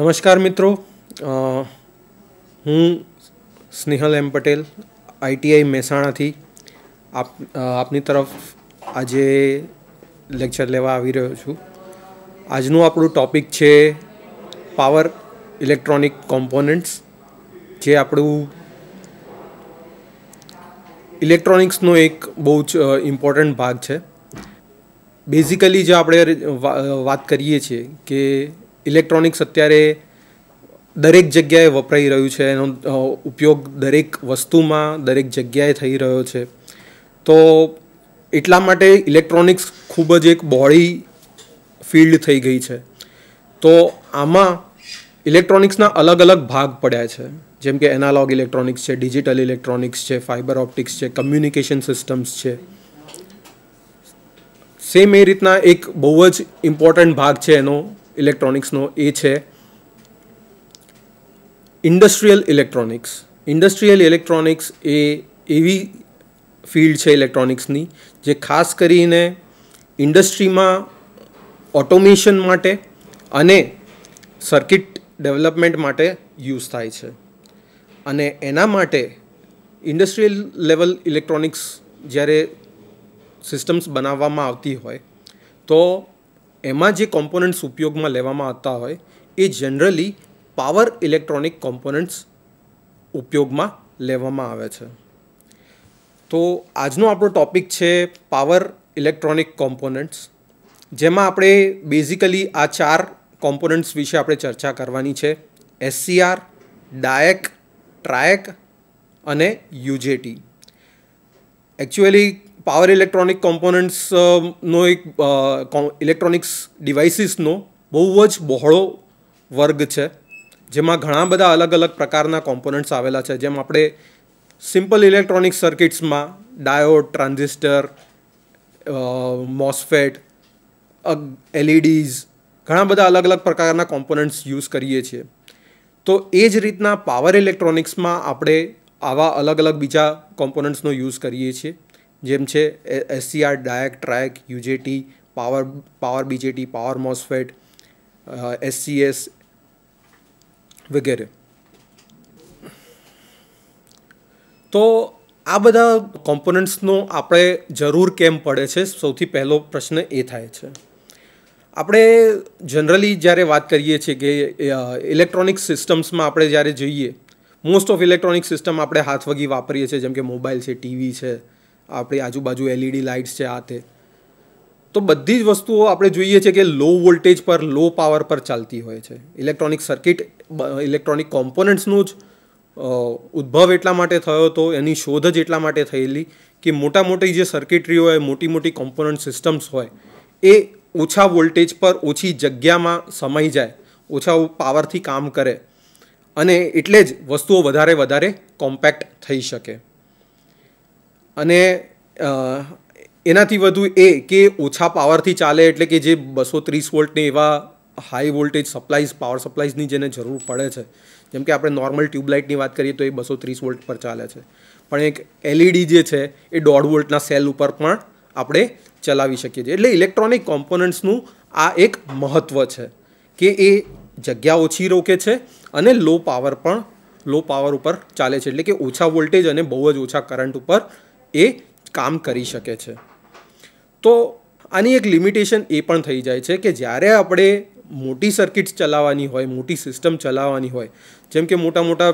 નમસ્કાર મિત્રો હું સ્નેહલ એમ પટેલ આઈટીઆઈ મહેસાણાથી આપ આપની તરફ આજે લેક્ચર લેવા આવી રહ્યો છું આજનું આપણું ટૉપિક છે પાવર ઇલેક્ટ્રોનિક કોમ્પોનન્ટ્સ જે આપણું ઇલેક્ટ્રોનિક્સનો એક બહુ જ ઇમ્પોર્ટન્ટ ભાગ છે બેઝિકલી જે આપણે વાત કરીએ છીએ કે ઇલેક્ટ્રોનિક્સ અત્યારે દરેક જગ્યાએ વપરાઈ રહ્યું છે એનો ઉપયોગ દરેક વસ્તુમાં દરેક જગ્યાએ થઈ રહ્યો છે તો એટલા માટે ઇલેક્ટ્રોનિક્સ ખૂબ જ એક બોડી ફિલ્ડ થઈ ગઈ છે તો આમાં ઇલેક્ટ્રોનિક્સના અલગ અલગ ભાગ પડ્યા છે જેમ કે એનાલોગ ઇલેક્ટ્રોનિક્સ છે ડિજિટલ ઇલેક્ટ્રોનિક્સ છે ફાઇબર ઓપ્ટિક્સ છે કમ્યુનિકેશન સિસ્ટમ્સ છે સેમ એ રીતના એક બહુ જ ઇમ્પોર્ટન્ટ ભાગ છે એનો ઇલેક્ટ્રોનિક્સનો એ છે ઇન્ડસ્ટ્રીયલ ઇલેક્ટ્રોનિક્સ ઇન્ડસ્ટ્રીયલ ઇલેક્ટ્રોનિક્સ એ એવી ફિલ્ડ છે ઇલેક્ટ્રોનિક્સની જે ખાસ કરીને ઇન્ડસ્ટ્રીમાં ઓટોમેશન માટે અને સર્કિટ ડેવલપમેન્ટ માટે યુઝ થાય છે અને એના માટે ઇન્ડસ્ટ્રીયલ લેવલ ઇલેક્ટ્રોનિક્સ જ્યારે સિસ્ટમ્સ બનાવવામાં આવતી હોય તો એમાં જે કોમ્પોનન્ટ્સ ઉપયોગમાં લેવામાં આવતા હોય એ જનરલી પાવર ઇલેક્ટ્રોનિક કોમ્પોનન્ટ્સ ઉપયોગમાં લેવામાં આવે છે તો આજનો આપણો ટૉપિક છે પાવર ઇલેક્ટ્રોનિક કોમ્પોનન્ટ્સ જેમાં આપણે બેઝિકલી આ ચાર કોમ્પોનન્ટ્સ વિશે આપણે ચર્ચા કરવાની છે એસસીઆર ડાયક ટ્રાયક અને યુજેટી એકચ્યુઅલી પાવર ઇલેક્ટ્રોનિક કોમ્પોનન્ટ્સનો એક ઇલેક્ટ્રોનિક્સ ડિવાઇસીસનો બહુ જ બહોળો વર્ગ છે જેમાં ઘણા બધા અલગ અલગ પ્રકારના કોમ્પોનન્ટ્સ આવેલા છે જેમ આપણે સિમ્પલ ઇલેક્ટ્રોનિક સર્કિટ્સમાં ડાયોડ ટ્રાન્ઝિસ્ટર મોસ્ફેટ એલઈડીઝ ઘણા બધા અલગ અલગ પ્રકારના કોમ્પોનન્ટ્સ યુઝ કરીએ છીએ તો એ જ રીતના પાવર ઇલેક્ટ્રોનિક્સમાં આપણે આવા અલગ અલગ બીજા કોમ્પોનન્ટ્સનો યુઝ કરીએ છીએ જેમ છે SCR diac triac UJT power power BJT power MOSFET SCS વગેરે તો આ બધા કોમ્પોનન્ટ્સનો આપણે જરૂર કેમ પડે છે સૌથી પહેલો પ્રશ્ન એ થાય છે આપણે જનરલી જ્યારે વાત કરીએ છીએ કે ઇલેક્ટ્રોનિક સિસ્ટમ્સમાં આપણે જ્યારે જઈએ મોસ્ટ ઓફ ઇલેક્ટ્રોનિક સિસ્ટમ આપણે હાથ વગી વાપરીએ છીએ જેમ કે મોબાઈલ છે ટીવી છે આપણી આજુબાજુ એલઈડી લાઇટ્સ છે આ તે તો બધી જ વસ્તુઓ આપણે જોઈએ છે કે લો વોલ્ટેજ પર લો પાવર પર ચાલતી હોય છે ઇલેક્ટ્રોનિક સર્કિટ ઇલેક્ટ્રોનિક કોમ્પોનન્ટ્સનું જ ઉદ્ભવ એટલા માટે થયો હતો એની શોધ જ એટલા માટે થયેલી કે મોટા મોટી જે સર્કિટરી હોય મોટી મોટી કોમ્પોનન્ટ સિસ્ટમ્સ હોય એ ઓછા વોલ્ટેજ પર ઓછી જગ્યામાં સમાઈ જાય ઓછા પાવરથી કામ કરે અને એટલે જ વસ્તુઓ વધારે વધારે કોમ્પેક્ટ થઈ શકે અને એનાથી વધુ એ કે ઓછા પાવરથી ચાલે એટલે કે જે બસો ત્રીસ વોલ્ટની એવા હાઈ વોલ્ટેજ સપ્લાઈઝ પાવર સપ્લાઈઝની જેને જરૂર પડે છે જેમ કે આપણે નોર્મલ ટ્યુબલાઇટની વાત કરીએ તો એ બસો ત્રીસ વોલ્ટ પર ચાલે છે પણ એક એલઈડી e જે છે એ દોઢ વોલ્ટના સેલ ઉપર પણ આપણે ચલાવી શકીએ છીએ એટલે ઇલેક્ટ્રોનિક કોમ્પોનન્ટ્સનું આ એક મહત્ત્વ છે કે એ જગ્યા ઓછી રોકે છે અને લો પાવર પણ લો પાવર ઉપર ચાલે છે એટલે કે ઓછા વોલ્ટેજ અને બહુ જ ઓછા કરંટ ઉપર એ કામ કરી શકે છે તો આની એક લિમિટેશન એ પણ થઈ જાય છે કે જ્યારે આપણે મોટી સર્કિટ્સ ચલાવવાની હોય મોટી સિસ્ટમ ચલાવવાની હોય જેમ કે મોટા મોટા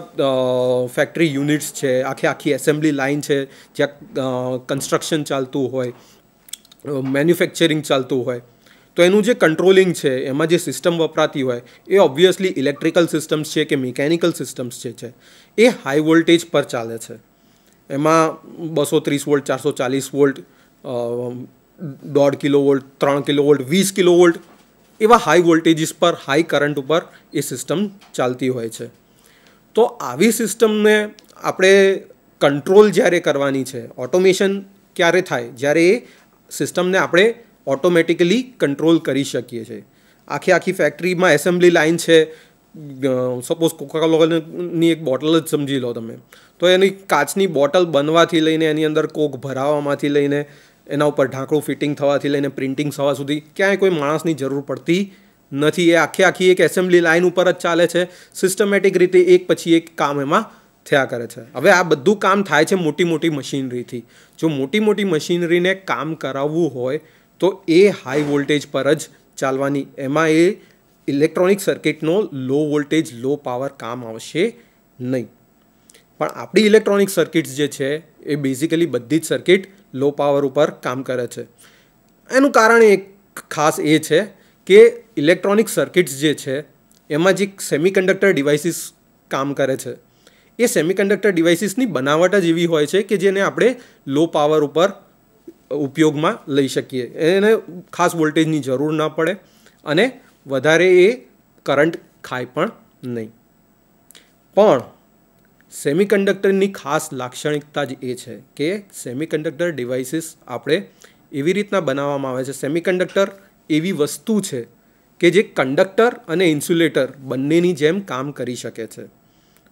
ફેક્ટરી યુનિટ્સ છે આખી આખી એસેમ્બલી લાઇન છે જ્યાં કન્સ્ટ્રક્શન ચાલતું હોય મેન્યુફેક્ચરિંગ ચાલતું હોય તો એનું જે કંટ્રોલિંગ છે એમાં જે સિસ્ટમ વપરાતી હોય એ ઓબ્વિયસલી ઇલેક્ટ્રિકલ સિસ્ટમ્સ છે કે મિકેનિકલ સિસ્ટમ્સ જે છે એ હાઈ વોલ્ટેજ પર ચાલે છે એમાં બસો ત્રીસ વોલ્ટ ચારસો ચાલીસ વોલ્ટ દોઢ કિલો વોલ્ટ ત્રણ કિલો વોલ્ટ વીસ કિલો વોલ્ટ એવા હાઈ વોલ્ટેજીસ પર હાઈ કરંટ ઉપર એ સિસ્ટમ ચાલતી હોય છે તો આવી સિસ્ટમને આપણે કંટ્રોલ જ્યારે કરવાની છે ઓટોમેશન ક્યારે થાય જ્યારે એ સિસ્ટમને આપણે ઓટોમેટિકલી કંટ્રોલ કરી શકીએ છીએ આખી આખી ફેક્ટરીમાં એસેમ્બલી લાઇન છે સપોઝ કોકાકોલાની એક બોટલ જ સમજી લો તમે તો એની કાચની બોટલ બનવાથી લઈને એની અંદર કોક ભરાવવામાંથી લઈને એના ઉપર ઢાંકણું ફિટિંગ થવાથી લઈને પ્રિન્ટિંગ થવા સુધી ક્યાંય કોઈ માણસની જરૂર પડતી નથી એ આખી આખી એક એસેમ્બલી લાઇન ઉપર જ ચાલે છે સિસ્ટમેટિક રીતે એક પછી એક કામ એમાં થયા કરે છે હવે આ બધું કામ થાય છે મોટી મોટી મશીનરીથી જો મોટી મોટી મશીનરીને કામ કરાવવું હોય તો એ હાઈ વોલ્ટેજ પર જ ચાલવાની એમાં એ ઇલેક્ટ્રોનિક સર્કિટનો લો વોલ્ટેજ લો પાવર કામ આવશે નહીં પણ આપણી ઇલેક્ટ્રોનિક સર્કિટ્સ જે છે એ બેઝિકલી બધી જ સર્કિટ લો પાવર ઉપર કામ કરે છે એનું કારણ એક ખાસ એ છે કે ઇલેક્ટ્રોનિક સર્કિટ્સ જે છે એમાં જે સેમિકન્ડક્ટર ડિવાઇસીસ કામ કરે છે એ સેમિકન્ડક્ટર ડિવાઇસીસની બનાવટ જ એવી હોય છે કે જેને આપણે લો પાવર ઉપર ઉપયોગમાં લઈ શકીએ એને ખાસ વોલ્ટેજની જરૂર ના પડે અને વધારે એ કરંટ ખાય પણ નહીં પણ સેમિકન્ડક્ટરની ખાસ લાક્ષણિકતા જ એ છે કે સેમિકન્ડક્ટર ડિવાઇસીસ આપણે એવી રીતના બનાવવામાં આવે છે સેમિકન્ડક્ટર એવી વસ્તુ છે કે જે કંડક્ટર અને ઇન્સ્યુલેટર બંનેની જેમ કામ કરી શકે છે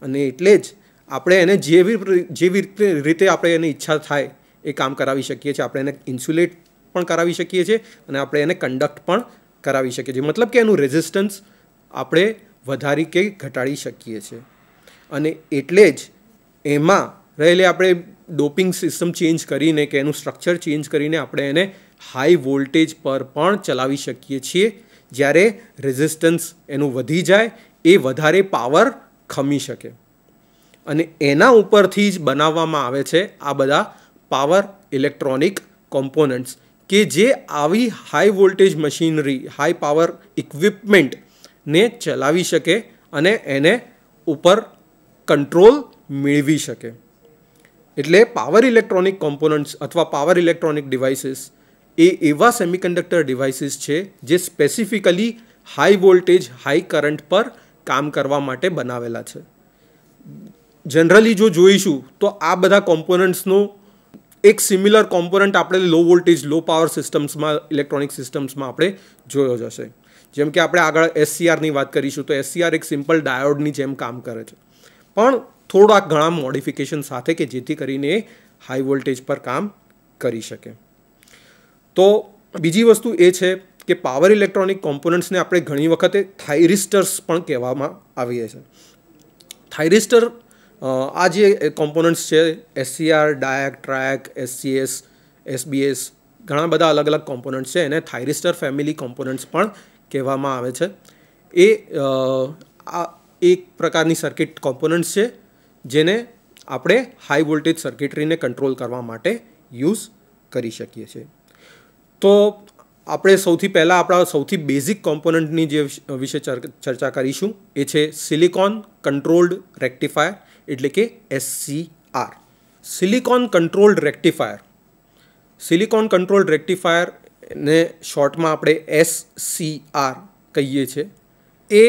અને એટલે જ આપણે એને જેવી જેવી રીતે આપણે એની ઈચ્છા થાય એ કામ કરાવી શકીએ છીએ આપણે એને ઇન્સ્યુલેટ પણ કરાવી શકીએ છીએ અને આપણે એને કંડક્ટ પણ કરાવી શકીએ છીએ મતલબ કે એનું રેઝિસ્ટન્સ આપણે વધારી કે ઘટાડી શકીએ છીએ અને એટલે જ એમાં રહેલી આપણે ડોપિંગ સિસ્ટમ ચેન્જ કરીને કે એનું સ્ટ્રક્ચર ચેન્જ કરીને આપણે એને હાઈ વોલ્ટેજ પર પણ ચલાવી શકીએ છીએ જ્યારે રેઝિસ્ટન્સ એનું વધી જાય એ વધારે પાવર ખમી શકે અને એના ઉપરથી જ બનાવવામાં આવે છે આ બધા પાવર ઇલેક્ટ્રોનિક કોમ્પોનન્ટ્સ કે જે આવી high voltage machinery high power equipment ને ચલાવી શકે અને એને ઉપર કંટ્રોલ મેળવી શકે એટલે પાવર ઇલેક્ટ્રોનિક કોમ્પોનન્ટ્સ અથવા પાવર ઇલેક્ટ્રોનિક ડિવાઇસીસ એ એવા સેમિકન્ડક્ટર ડિવાઇસીસ છે જે specifically high voltage high current પર કામ કરવા માટે બનાવેલા છે જનરલી જો જોઈશું તો આ બધા કોમ્પોનન્ટ્સનું એક સિમિલર કોમ્પોનન્ટ આપણે લો વોલ્ટેજ લો પાવર સિસ્ટમ્સમાં ઇલેક્ટ્રોનિક સિસ્ટમ્સમાં આપણે જોયો જ હશે જેમ કે આપણે આગળ એસસીઆરની વાત કરીશું તો એસસીઆર એક સિમ્પલ ડાયોડની જેમ કામ કરે છે પણ થોડાક ઘણા મોડિફિકેશન સાથે કે જેથી કરીને હાઈ વોલ્ટેજ પર કામ કરી શકે તો બીજી વસ્તુ એ છે કે પાવર ઇલેક્ટ્રોનિક કોમ્પોનન્ટ્સને આપણે ઘણી વખતે થાઇરિસ્ટર્સ પણ કહેવામાં આવીએ છીએ થાઇરિસ્ટર આ જે કોમ્પોનન્ટ્સ છે એસસીઆર ડાયક ટ્રાયક એસસીએસ એસબીએસ ઘણા બધા અલગ અલગ કોમ્પોનન્ટ્સ છે એને થાઇરિસ્ટર ફેમિલી કોમ્પોનન્ટ્સ પણ કહેવામાં આવે છે એ આ એક પ્રકારની સર્કિટ કોમ્પોનન્ટ્સ છે જેને આપણે હાઈ વોલ્ટેજ સર્કિટરીને કંટ્રોલ કરવા માટે યુઝ કરી શકીએ છીએ તો આપણે સૌથી પહેલાં આપણા સૌથી બેઝિક કોમ્પોનન્ટની જે વિશે ચર્ચા કરીશું એ છે સિલિકોન કંટ્રોલ્ડ રેક્ટિફાયર એટલે કે SCR silicon controlled rectifier silicon controlled રેક્ટિફાયરને શોર્ટમાં આપણે એસ સી આર કહીએ છીએ એ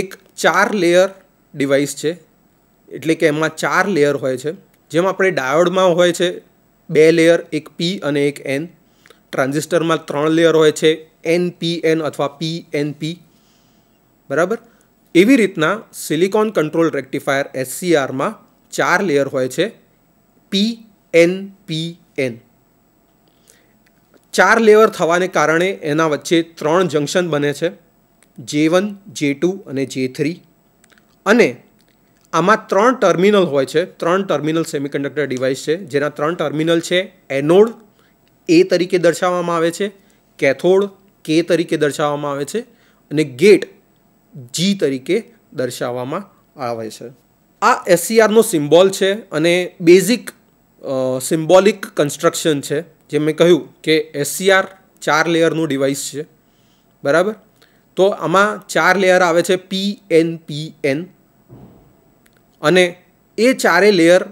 એક ચાર લેયર ડિવાઇસ છે એટલે કે એમાં ચાર લેયર હોય છે જેમ આપણે ડાયોડમાં હોય છે બે લેયર એક પી અને એક એન ટ્રાન્ઝિસ્ટરમાં ત્રણ લેયર હોય છે એન પી એન અથવા પી એન પી બરાબર એવી રીતના સિલિકોન કંટ્રોલ રેક્ટિફાયર એસસીઆરમાં ચાર લેયર હોય છે પી એન પી એન ચાર લેયર થવાને કારણે એના વચ્ચે ત્રણ જંક્શન બને છે જે વન જે ટુ અને જે થ્રી અને આમાં ત્રણ ટર્મિનલ હોય છે ત્રણ ટર્મિનલ સેમિકન્ડક્ટર ડિવાઇસ છે જેના ત્રણ ટર્મિનલ છે એનોડ એ તરીકે દર્શાવવામાં આવે છે કેથોડ કે તરીકે દર્શાવવામાં આવે છે અને ગેટ જી તરીકે દર્શાવવામાં આવે છે આ એસસીઆરનો સિમ્બોલ છે અને બેઝિક સિમ્બોલિક કન્સ્ટ્રક્શન છે જે મેં કહ્યું કે એસસીઆર ચાર લેયરનું ડિવાઇસ છે બરાબર તો આમાં ચાર લેયર આવે છે પી એન પી એન અને એ ચારે લેયર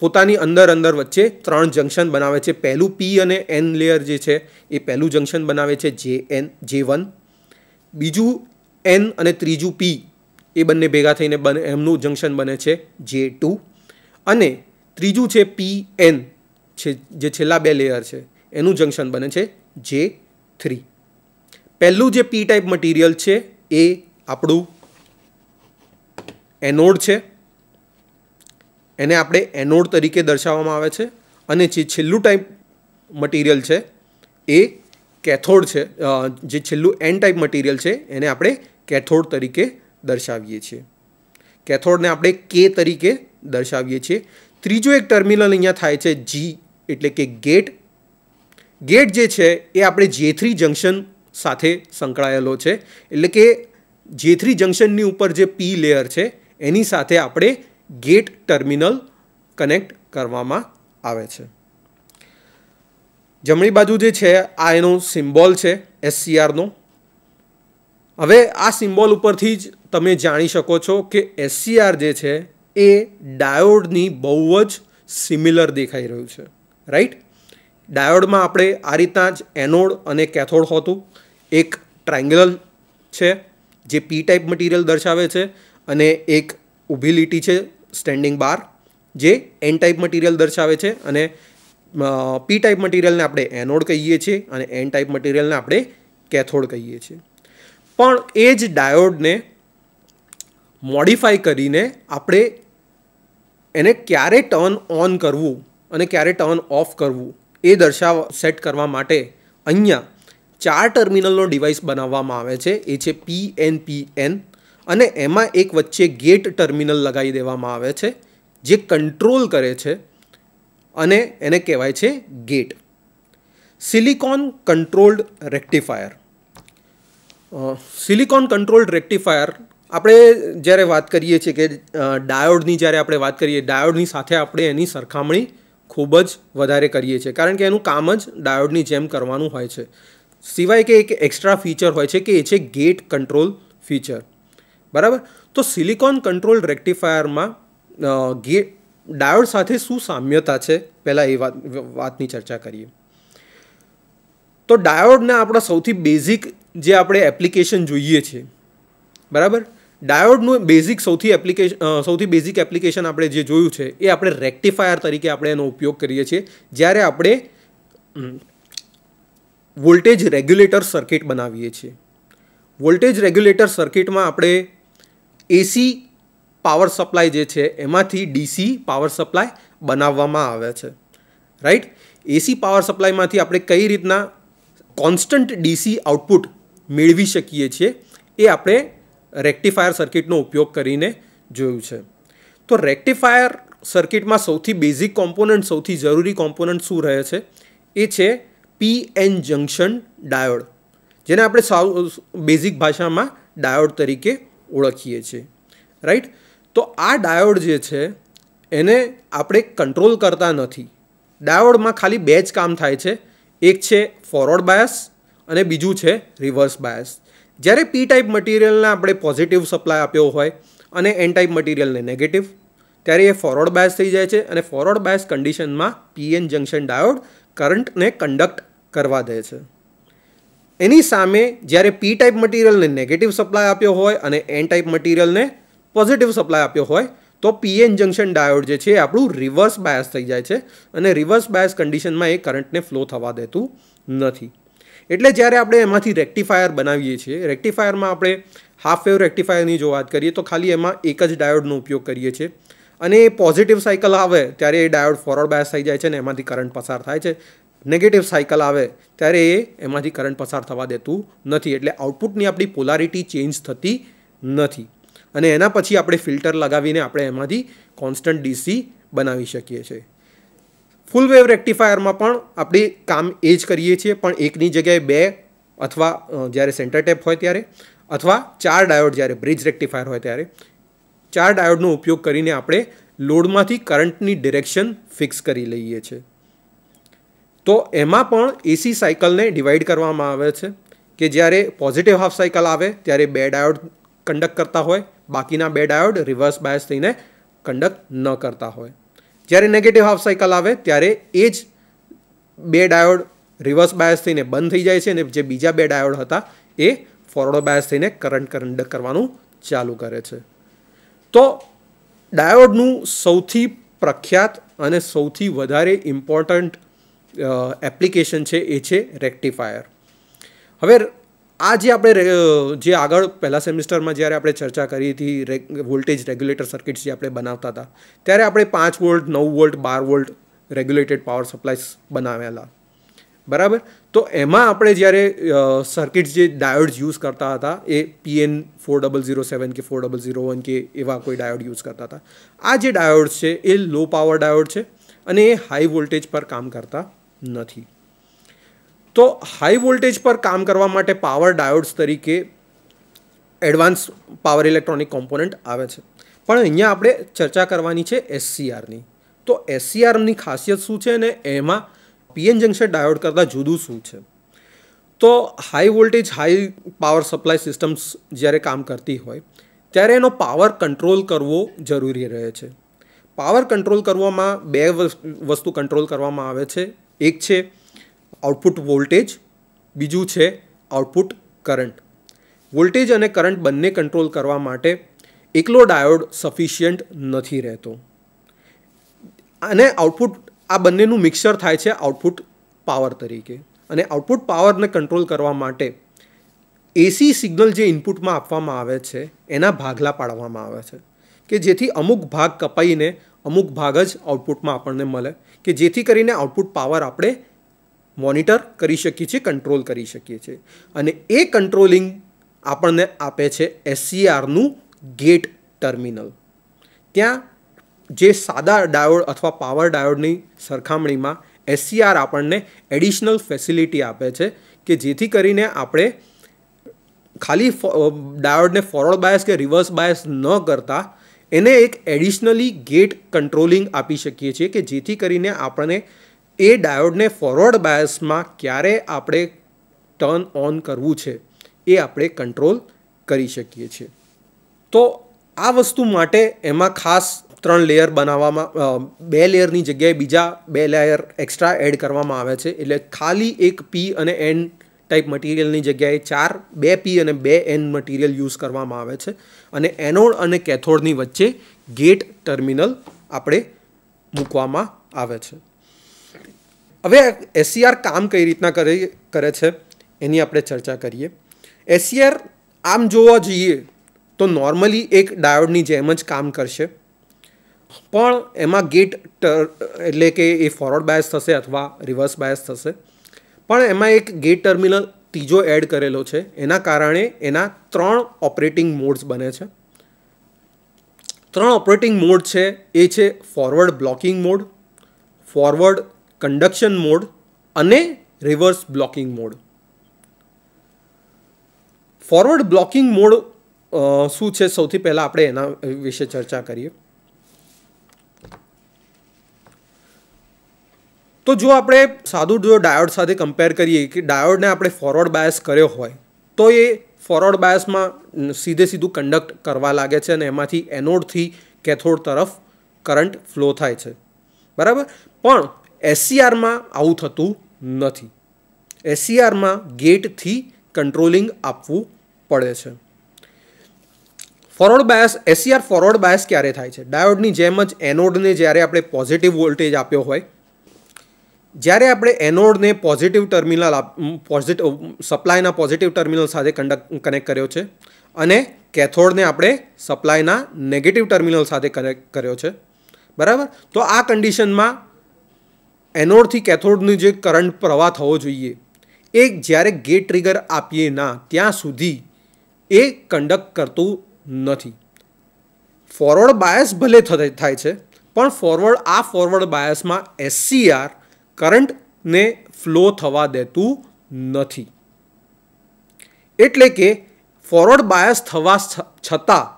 પોતાની અંદર અંદર વચ્ચે ત્રણ જંક્શન બનાવે છે પહેલું પી અને એન લેયર જે છે એ પહેલું જંક્શન બનાવે છે જે એન જે વન બીજું એન અને ત્રીજું પી એ બંને ભેગા થઈને બને એમનું જંક્શન બને છે જે ટુ અને ત્રીજું છે પી એન છે જે છેલ્લા બે લેયર છે એનું જંક્શન બને છે જે થ્રી પહેલું જે પી ટાઈપ મટીરિયલ છે એ આપણું એનોડ છે એને આપણે એનોડ તરીકે દર્શાવવામાં આવે છે અને જે છેલ્લું ટાઈપ મટીરિયલ છે એ કેથોડ છે જે છેલ્લું એન ટાઈપ મટીરિયલ છે એને આપણે કેથોડ તરીકે દર્શાવીએ છીએ કેથોડને આપણે કે તરીકે દર્શાવીએ છીએ ત્રીજો એક ટર્મિનલ અહીંયા થાય છે જી એટલે કે ગેટ ગેટ જે છે એ આપણે જે થ્રી જંક્શન સાથે સંકળાયેલો છે એટલે કે જે થ્રી જંક્શનની ઉપર જે પી લેયર છે એની સાથે આપણે ગેટ ટર્મિનલ કનેક્ટ કરવામાં આવે છે જમણી બાજુ જે છે આ એનો સિમ્બોલ છે એસસીઆરનો હવે આ સિમ્બોલ ઉપરથી જ તમે જાણી શકો છો કે એસસીઆર જે છે એ ડાયોડની બહુ જ સિમિલર દેખાઈ રહ્યું છે રાઈટ ડાયોડમાં આપણે આ રીતના જ એનોડ અને કેથોડ હોતું એક ટ્રાયંગલ છે જે પી ટાઈપ મટીરિયલ દર્શાવે છે અને એક ઊભી લીટી છે સ્ટેન્ડિંગ બાર જે એન ટાઈપ મટીરિયલ દર્શાવે છે અને પી ટાઈપ મટીરિયલને આપણે એનોડ કહીએ છીએ અને એન ટાઈપ મટીરિયલને આપણે કેથોડ કહીએ છીએ પણ એ જ ડાયોડને મોડિફાઈ કરીને આપણે એને ક્યારે ટર્ન ઓન કરવું અને ક્યારે ટર્ન ઓફ કરવું એ દર્શાવ સેટ કરવા માટે અહીંયા ચાર ટર્મિનલનો ડિવાઇસ બનાવવામાં આવે છે એ છે પી એન પી એન અને એમાં એક વચ્ચે ગેટ ટર્મિનલ લગાવી દેવામાં આવે છે જે કંટ્રોલ કરે છે અને એને કહેવાય છે gate silicon controlled rectifier silicon controlled rectifier આપણે જ્યારે વાત કરીએ છીએ કે ડાયોડની જ્યારે આપણે વાત કરીએ ડાયોડની સાથે આપણે એની સરખામણી ખૂબ જ વધારે કરીએ છીએ કારણ કે એનું કામ જ ડાયોડની જેમ કરવાનું હોય છે સિવાય કે એક એક્સ્ટ્રા ફીચર હોય છે કે એ છે ગેટ કંટ્રોલ ફીચર બરાબર તો સિલિકોન કંટ્રોલ રેક્ટિફાયરમાં ગેટ ડાયોડ સાથે શું સામ્યતા છે પહેલાં એ વાત વાતની ચર્ચા કરીએ તો ડાયોડના આપણા સૌથી બેઝિક જે આપણે એપ્લિકેશન જોઈએ છે બરાબર ડાયોડનું બેઝિક સૌથી એપ્લિકેશન સૌથી બેઝિક એપ્લિકેશન આપણે જે જોયું છે એ આપણે રેક્ટિફાયર તરીકે આપણે એનો ઉપયોગ કરીએ છીએ જ્યારે આપણે વોલ્ટેજ રેગ્યુલેટર સર્કિટ બનાવીએ છીએ વોલ્ટેજ રેગ્યુલેટર સર્કિટમાં આપણે એસી પાવર સપ્લાય જે છે એમાંથી ડીસી પાવર સપ્લાય બનાવવામાં આવે છે રાઈટ એસી પાવર સપ્લાયમાંથી આપણે કઈ રીતના કોન્સ્ટન્ટ ડીસી આઉટપુટ મેળવી શકીએ છીએ એ આપણે રેક્ટિફાયર સર્કિટનો ઉપયોગ કરીને જોયું છે તો રેક્ટિફાયર સર્કિટમાં સૌથી બેઝિક કોમ્પોનન્ટ સૌથી જરૂરી કોમ્પોનન્ટ શું રહે છે એ છે પી એન જંક્શન ડાયોડ જેને આપણે સાવ બેઝિક ભાષામાં ડાયોડ તરીકે ઓળખીએ છીએ રાઈટ તો આ ડાયોડ જે છે એને આપણે કંટ્રોલ કરતા નથી ડાયોડમાં ખાલી બે જ કામ થાય છે એક છે ફોરવર્ડ બાયસ અને બીજું છે રિવર્સ બાયસ જ્યારે પી ટાઈપ મટીરિયલને આપણે પોઝિટિવ સપ્લાય આપ્યો હોય અને એન ટાઈપ મટીરિયલને નેગેટિવ ત્યારે એ ફોરવર્ડ બાયસ થઈ જાય છે અને ફોરવર્ડ બાયસ કન્ડિશનમાં પીએન જંકશન ડાયોડ કરંટને કન્ડક્ટ કરવા દે છે એની સામે જ્યારે પી ટાઈપ મટીરિયલને નેગેટિવ સપ્લાય આપ્યો હોય અને એન ટાઈપ મટીરિયલને પોઝિટિવ સપ્લાય આપ્યો હોય તો પીએન જંકશન ડાયોડ જે છે આપણું રિવર્સ બાયસ થઈ જાય છે અને રિવર્સ બાયસ કન્ડિશનમાં એ કરંટને ફ્લો થવા દેતું નથી એટલે જ્યારે આપણે એમાંથી રેક્ટિફાયર બનાવીએ છીએ રેક્ટિફાયરમાં આપણે હાફ વેવ રેક્ટિફાયરની જો વાત કરીએ તો ખાલી એમાં એક જ ડાયોડનો ઉપયોગ કરીએ છીએ અને એ પોઝિટિવ સાયકલ આવે ત્યારે એ ડાયોડ ફોરવર્ડ બાયસ થઈ જાય છે ને એમાંથી કરંટ પસાર થાય છે નેગેટિવ સાયકલ આવે ત્યારે એ એમાંથી કરંટ પસાર થવા દેતું નથી એટલે આઉટપુટની આપણી પોલારિટી ચેન્જ થતી નથી અને એના પછી આપણે ફિલ્ટર લગાવીને આપણે એમાંથી કોન્સ્ટન્ટ ડીસી બનાવી શકીએ છીએ ફૂલ વેવ રેક્ટિફાયરમાં પણ આપણે કામ એ જ કરીએ છીએ પણ એકની જગ્યાએ બે અથવા જ્યારે સેન્ટર ટેપ હોય ત્યારે અથવા ચાર ડાયોડ જ્યારે બ્રિજ રેક્ટિફાયર હોય ત્યારે ચાર ડાયોડનો ઉપયોગ કરીને આપણે લોડમાંથી કરંટની ડિરેક્શન ફિક્સ કરી લઈએ છીએ તો એમાં પણ એસી સાયકલને ડિવાઈડ કરવામાં આવે છે કે જ્યારે પોઝિટિવ હાફ સાયકલ આવે ત્યારે બે ડાયોડ કંડક્ટ કરતા હોય બાકીના બે ડાયોડ રિવર્સ બાયસ થઈને કંડક્ટ ન કરતા હોય જ્યારે નેગેટિવ હાફ સાયકલ આવે ત્યારે એ જ બે ડાયોડ રિવર્સ બાયસ થઈને બંધ થઈ જાય છે અને જે બીજા બે ડાયોડ હતા એ ફોરવર્ડ બાયસ થઈને કરંટ કંડક્ટ કરવાનું ચાલુ કરે છે તો ડાયોડનું સૌથી પ્રખ્યાત અને સૌથી વધારે ઇમ્પોર્ટન્ટ એપ્લિકેશન છે એ છે રેક્ટિફાયર હવે આ જે આપણે જે આગળ પહેલા સેમિસ્ટરમાં જ્યારે આપણે ચર્ચા કરી હતી વોલ્ટેજ રેગ્યુલેટર સર્કિટ્સ જે આપણે બનાવતા હતા ત્યારે આપણે પાંચ વોલ્ટ નવ વોલ્ટ બાર વોલ્ટ રેગ્યુલેટેડ પાવર સપ્લાયસ બનાવેલા બરાબર તો એમાં આપણે જ્યારે સર્કિટ્સ જે ડાયોડ્સ યુઝ કરતા હતા એ PN four double zero seven કે ફોર ડબલ ઝીરો વન કે એવા કોઈ ડાયોડ યુઝ કરતા હતા આ જે ડાયોડ્સ છે એ લો પાવર ડાયોડ છે અને એ હાઈ વોલ્ટેજ પર કામ કરતા નથી તો હાઈ વોલ્ટેજ પર કામ કરવા માટે પાવર ડાયોડ્સ તરીકે એડવાન્સ પાવર ઇલેક્ટ્રોનિક કોમ્પોનન્ટ આવે છે પણ અહીંયા આપણે ચર્ચા કરવાની છે એસસીઆરની તો એસસીઆરની ખાસિયત શું છે અને એમાં પીએન જંકશન ડાયોડ કરતાં જુદું શું છે તો high voltage high power supply systems જ્યારે કામ કરતી હોય ત્યારે એનો પાવર કંટ્રોલ કરવો જરૂરી રહે છે પાવર કંટ્રોલ કરવામાં બે વસ્તુ કંટ્રોલ કરવામાં આવે છે એક છે આઉટપુટ વોલ્ટેજ બીજું છે આઉટપુટ કરંટ વોલ્ટેજ અને કરંટ બંને કંટ્રોલ કરવા માટે એકલો ડાયોડ સફિશિયન્ટ નથી રહેતો અને આઉટપુટ આ બંનેનું મિક્સર થાય છે આઉટપુટ પાવર તરીકે અને આઉટપુટ પાવરને કંટ્રોલ કરવા માટે એસી સિગ્નલ જે ઇનપુટમાં આપવામાં આવે છે એના ભાગલા પાડવામાં આવે છે કે જેથી અમુક ભાગ કપાઈને અમુક ભાગ જ આઉટપુટમાં આપણને મળે કે જેથી કરીને આઉટપુટ પાવર આપણે મોનિટર કરી શકીએ છીએ કંટ્રોલ કરી શકીએ છીએ અને એ કંટ્રોલિંગ આપણને આપે છે એસસીઆરનું ગેટ ટર્મિનલ ત્યાં જે સાદા ડાયોડ અથવા પાવર ડાયોડની સરખામણીમાં એસસીઆર આપણને એડિશનલ ફેસિલિટી આપે છે કે જેથી કરીને આપણે ખાલી ડાયોડને ફોરવર્ડ બાયસ કે રિવર્સ બાયસ ન કરતા એને એક એડિશનલી ગેટ કંટ્રોલિંગ આપી શકીએ છીએ કે જેથી કરીને આપણને એ ડાયોડને ફોરવર્ડ બાયસમાં ક્યારે આપણે ટર્ન ઓન કરવું છે એ આપણે કંટ્રોલ કરી શકીએ છીએ તો આ વસ્તુ માટે એમાં ખાસ ત્રણ લેયર બનાવવામાં બે લેયરની જગ્યાએ બીજા બે લેયર એક્સ્ટ્રા એડ કરવામાં આવે છે એટલે ખાલી એક પી અને એન ટાઈપ મટીરિયલની જગ્યાએ ચાર બે પી અને બે એન મટીરિયલ યુઝ કરવામાં આવે છે અને એનોડ અને કેથોડની વચ્ચે ગેટ ટર્મિનલ આપણે મૂકવામાં આવે છે હવે એસસીઆર e કામ કઈ રીતના કરી કરે છે એની આપણે ચર્ચા કરીએ એસસીઆર e આમ જોવા જઈએ તો નોર્મલી એક ડાયોડની જેમ જ કામ કરશે પણ એમાં ગેટ એટલે કે એ ફોરવર્ડ બાયસ થશે અથવા રિવર્સ બાયસ થશે પણ એમાં એક ગેટ ટર્મિનલ ત્રીજો એડ કરેલો છે એના કારણે એના ત્રણ ઓપરેટિંગ મોડ્સ બને છે ત્રણ ઓપરેટિંગ મોડ છે એ છે forward blocking mode forward conduction mode અને reverse blocking mode forward blocking mode શું છે સૌથી પહેલાં આપણે એના વિશે ચર્ચા કરીએ તો જો આપણે સાદું જો ડાયોડ સાથે કમ્પેર કરીએ કે ડાયોડને આપણે ફોરવર્ડ બાયસ કર્યો હોય તો એ ફોરવર્ડ બાયસમાં સીધે સીધું કન્ડક્ટ કરવા લાગે છે અને એમાંથી એનોડથી કેથોડ તરફ કરંટ ફ્લો થાય છે બરાબર પણ એસસીઆરમાં આવું થતું નથી એસસીઆરમાં ગેટથી કંટ્રોલિંગ આપવું પડે છે forward bias SCR forward bias ક્યારે થાય છે ડાયોડની જેમ જ એનોડને જ્યારે આપણે પોઝિટિવ વોલ્ટેજ આપ્યો હોય જ્યારે આપણે એનોડને પોઝિટિવ ટર્મિનલ પોઝિટિવ સપ્લાયના પોઝિટિવ ટર્મિનલ સાથે કન્ડક્ટ કનેક્ટ કર્યો છે અને કેથોડને આપણે સપ્લાયના નેગેટિવ ટર્મિનલ સાથે કનેક્ટ કર્યો છે બરાબર તો આ કન્ડિશનમાં એનોડથી કેથોડનું જે કરંટ પ્રવાહ થવો જોઈએ એ જ્યારે ગેટ ટ્રિગર આપીએ ના ત્યાં સુધી એ કંડક્ટ કરતું નથી ફોરવર્ડ બાયસ ભલે થાય છે પણ ફોરવર્ડ આ ફોરવર્ડ બાયસમાં એસસીઆર કરંટને ફ્લો થવા દેતું નથી એટલે કે ફોરવર્ડ બાયસ થવા છતાં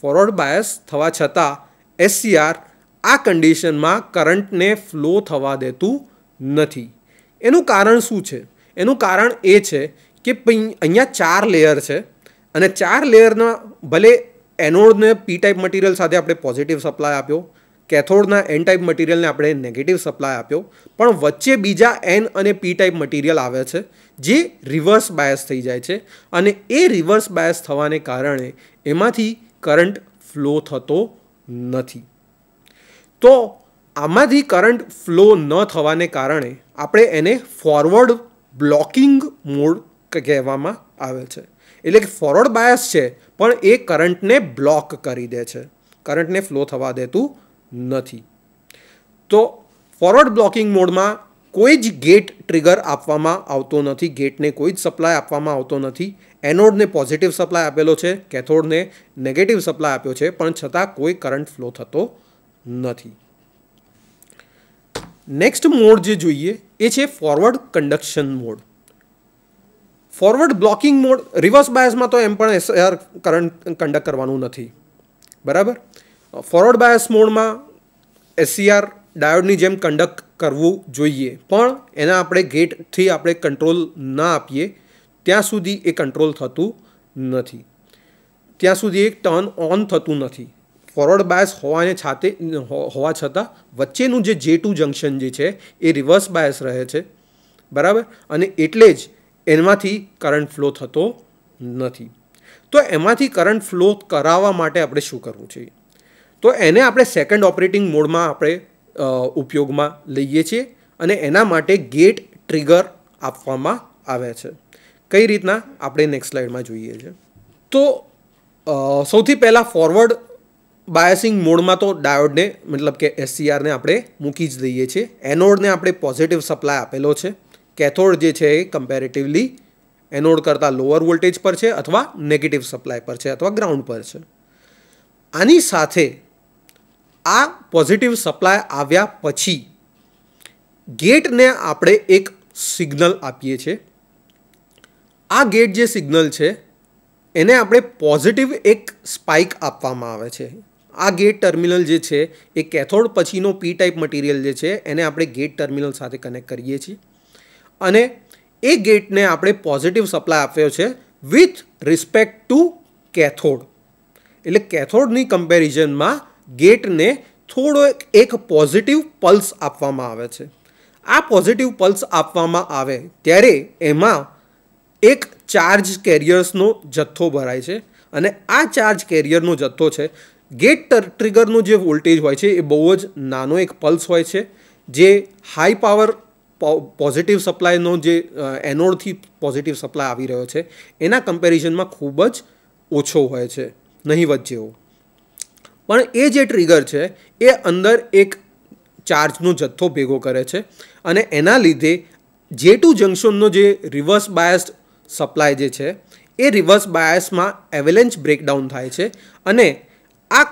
ફોરવર્ડ બાયસ થવા છતાં એસસીઆર આ કન્ડિશનમાં કરંટને ફ્લો થવા દેતું નથી એનું કારણ શું છે એનું કારણ એ છે કે અહીંયા ચાર લેયર છે અને ચાર લેયરના ભલે એનોડને પી ટાઈપ મટીરિયલ સાથે આપણે પોઝિટિવ સપ્લાય આપ્યો કેથોડના એન ટાઈપ મટીરિયલને આપણે નેગેટિવ સપ્લાય આપ્યો પણ વચ્ચે બીજા એન અને પી ટાઈપ મટીરિયલ આવે છે જે રિવર્સ બાયસ થઈ જાય છે અને એ રિવર્સ બાયસ થવાને કારણે એમાંથી કરંટ ફ્લો થતો નથી તો આમાંથી કરંટ ફ્લો ન થવાને કારણે આપણે એને ફોરવર્ડ બ્લોકિંગ મોડ કહેવામાં આવે છે એટલે કે ફોરવર્ડ બાયસ છે પણ એ કરંટને બ્લોક કરી દે છે કરંટને ફ્લો થવા દેતું નથી તો ફોરવર્ડ બ્લોકિંગ મોડમાં કોઈ જ ગેટ ટ્રિગર આપવામાં આવતો નથી ગેટને કોઈ જ સપ્લાય આપવામાં આવતો નથી એનોડને પોઝિટિવ સપ્લાય આપેલો છે કેથોડને નેગેટિવ સપ્લાય આપ્યો છે પણ છતાં કોઈ કરંટ ફ્લો થતો નથી નેક્સ્ટ મોડ જે જોઈએ એ છે forward conduction mode forward blocking mode reverse બાયસમાં તો એમ પણ એસઆર કરંટ કન્ડક્ટ કરવાનું નથી બરાબર ફોરવર્ડ બાયસ મોડમાં એસસીઆર ડાયોડની જેમ કન્ડક્ટ કરવું જોઈએ પણ એના આપણે ગેટથી આપણે કંટ્રોલ ના આપીએ ત્યાં સુધી એ કંટ્રોલ થતું નથી ત્યાં સુધી એક ટર્ન ઓન થતું નથી ફોરવર્ડ બાયસ હોવાને છાતે હોવા છતાં વચ્ચેનું જે જે ટુ જંક્શન જે છે એ રિવર્સ બાયસ રહે છે બરાબર અને એટલે જ એમાંથી કરંટ ફ્લો થતો નથી તો એમાંથી કરંટ ફ્લો કરાવવા માટે આપણે શું કરવું જોઈએ તો એને આપણે સેકન્ડ ઓપરેટિંગ મોડમાં આપણે ઉપયોગમાં લઈએ છીએ અને એના માટે ગેટ ટ્રિગર આપવામાં આવે છે કઈ રીતના આપણે નેક્સ્ટ સ્લાઇડમાં જોઈએ છે તો સૌથી પહેલાં ફોરવર્ડ બાયસિંગ મોડમાં તો ડાયોડને મતલબ કે એસસીઆરને આપણે મૂકી જ દઈએ છીએ એનોડને આપણે પોઝિટિવ સપ્લાય આપેલો છે કેથોડ જે છે એ કમ્પેરેટિવલી એનોડ કરતાં લોઅર વોલ્ટેજ પર છે અથવા નેગેટિવ સપ્લાય પર છે અથવા ગ્રાઉન્ડ પર છે આની સાથે આ પોઝિટિવ સપ્લાય આવ્યા પછી ગેટને આપણે એક સિગ્નલ આપીએ છીએ આ ગેટ જે સિગ્નલ છે એને આપણે પોઝિટિવ એક સ્પાઇક આપવામાં આવે છે આ ગેટ ટર્મિનલ જે છે એ કેથોડ પછીનો પી ટાઈપ મટીરિયલ જે છે એને આપણે ગેટ ટર્મિનલ સાથે કનેક્ટ કરીએ છીએ અને એ ગેટને આપણે પોઝિટિવ સપ્લાય આપ્યો છે વિથ રિસ્પેક્ટ ટુ કેથોડ એટલે કેથોડની કમ્પેરિઝનમાં ગેટને થોડો એક પોઝિટિવ પલ્સ આપવામાં આવે છે આ પોઝિટિવ પલ્સ આપવામાં આવે ત્યારે એમાં એક ચાર્જ કેરિયર્સનો જથ્થો ભરાય છે અને આ ચાર્જ કેરિયરનો જથ્થો છે ગેટ ટ્રિગરનું જે વોલ્ટેજ હોય છે એ બહુ જ નાનો એક પલ્સ હોય છે જે હાઈ પાવર પોઝિટિવ સપ્લાયનો જે એનોડથી પોઝિટિવ સપ્લાય આવી રહ્યો છે એના કમ્પેરિઝનમાં ખૂબ જ ઓછો હોય છે નહીવત જેવો પણ એ જે ટ્રિગર છે એ અંદર એક ચાર્જનો જથ્થો ભેગો કરે છે અને એના લીધે જે ટુ જંક્શનનો જે રિવર્સ બાયસ્ડ સપ્લાય જે છે એ રિવર્સ બાયસમાં એવેલેન્ચ બ્રેકડાઉન થાય છે અને આ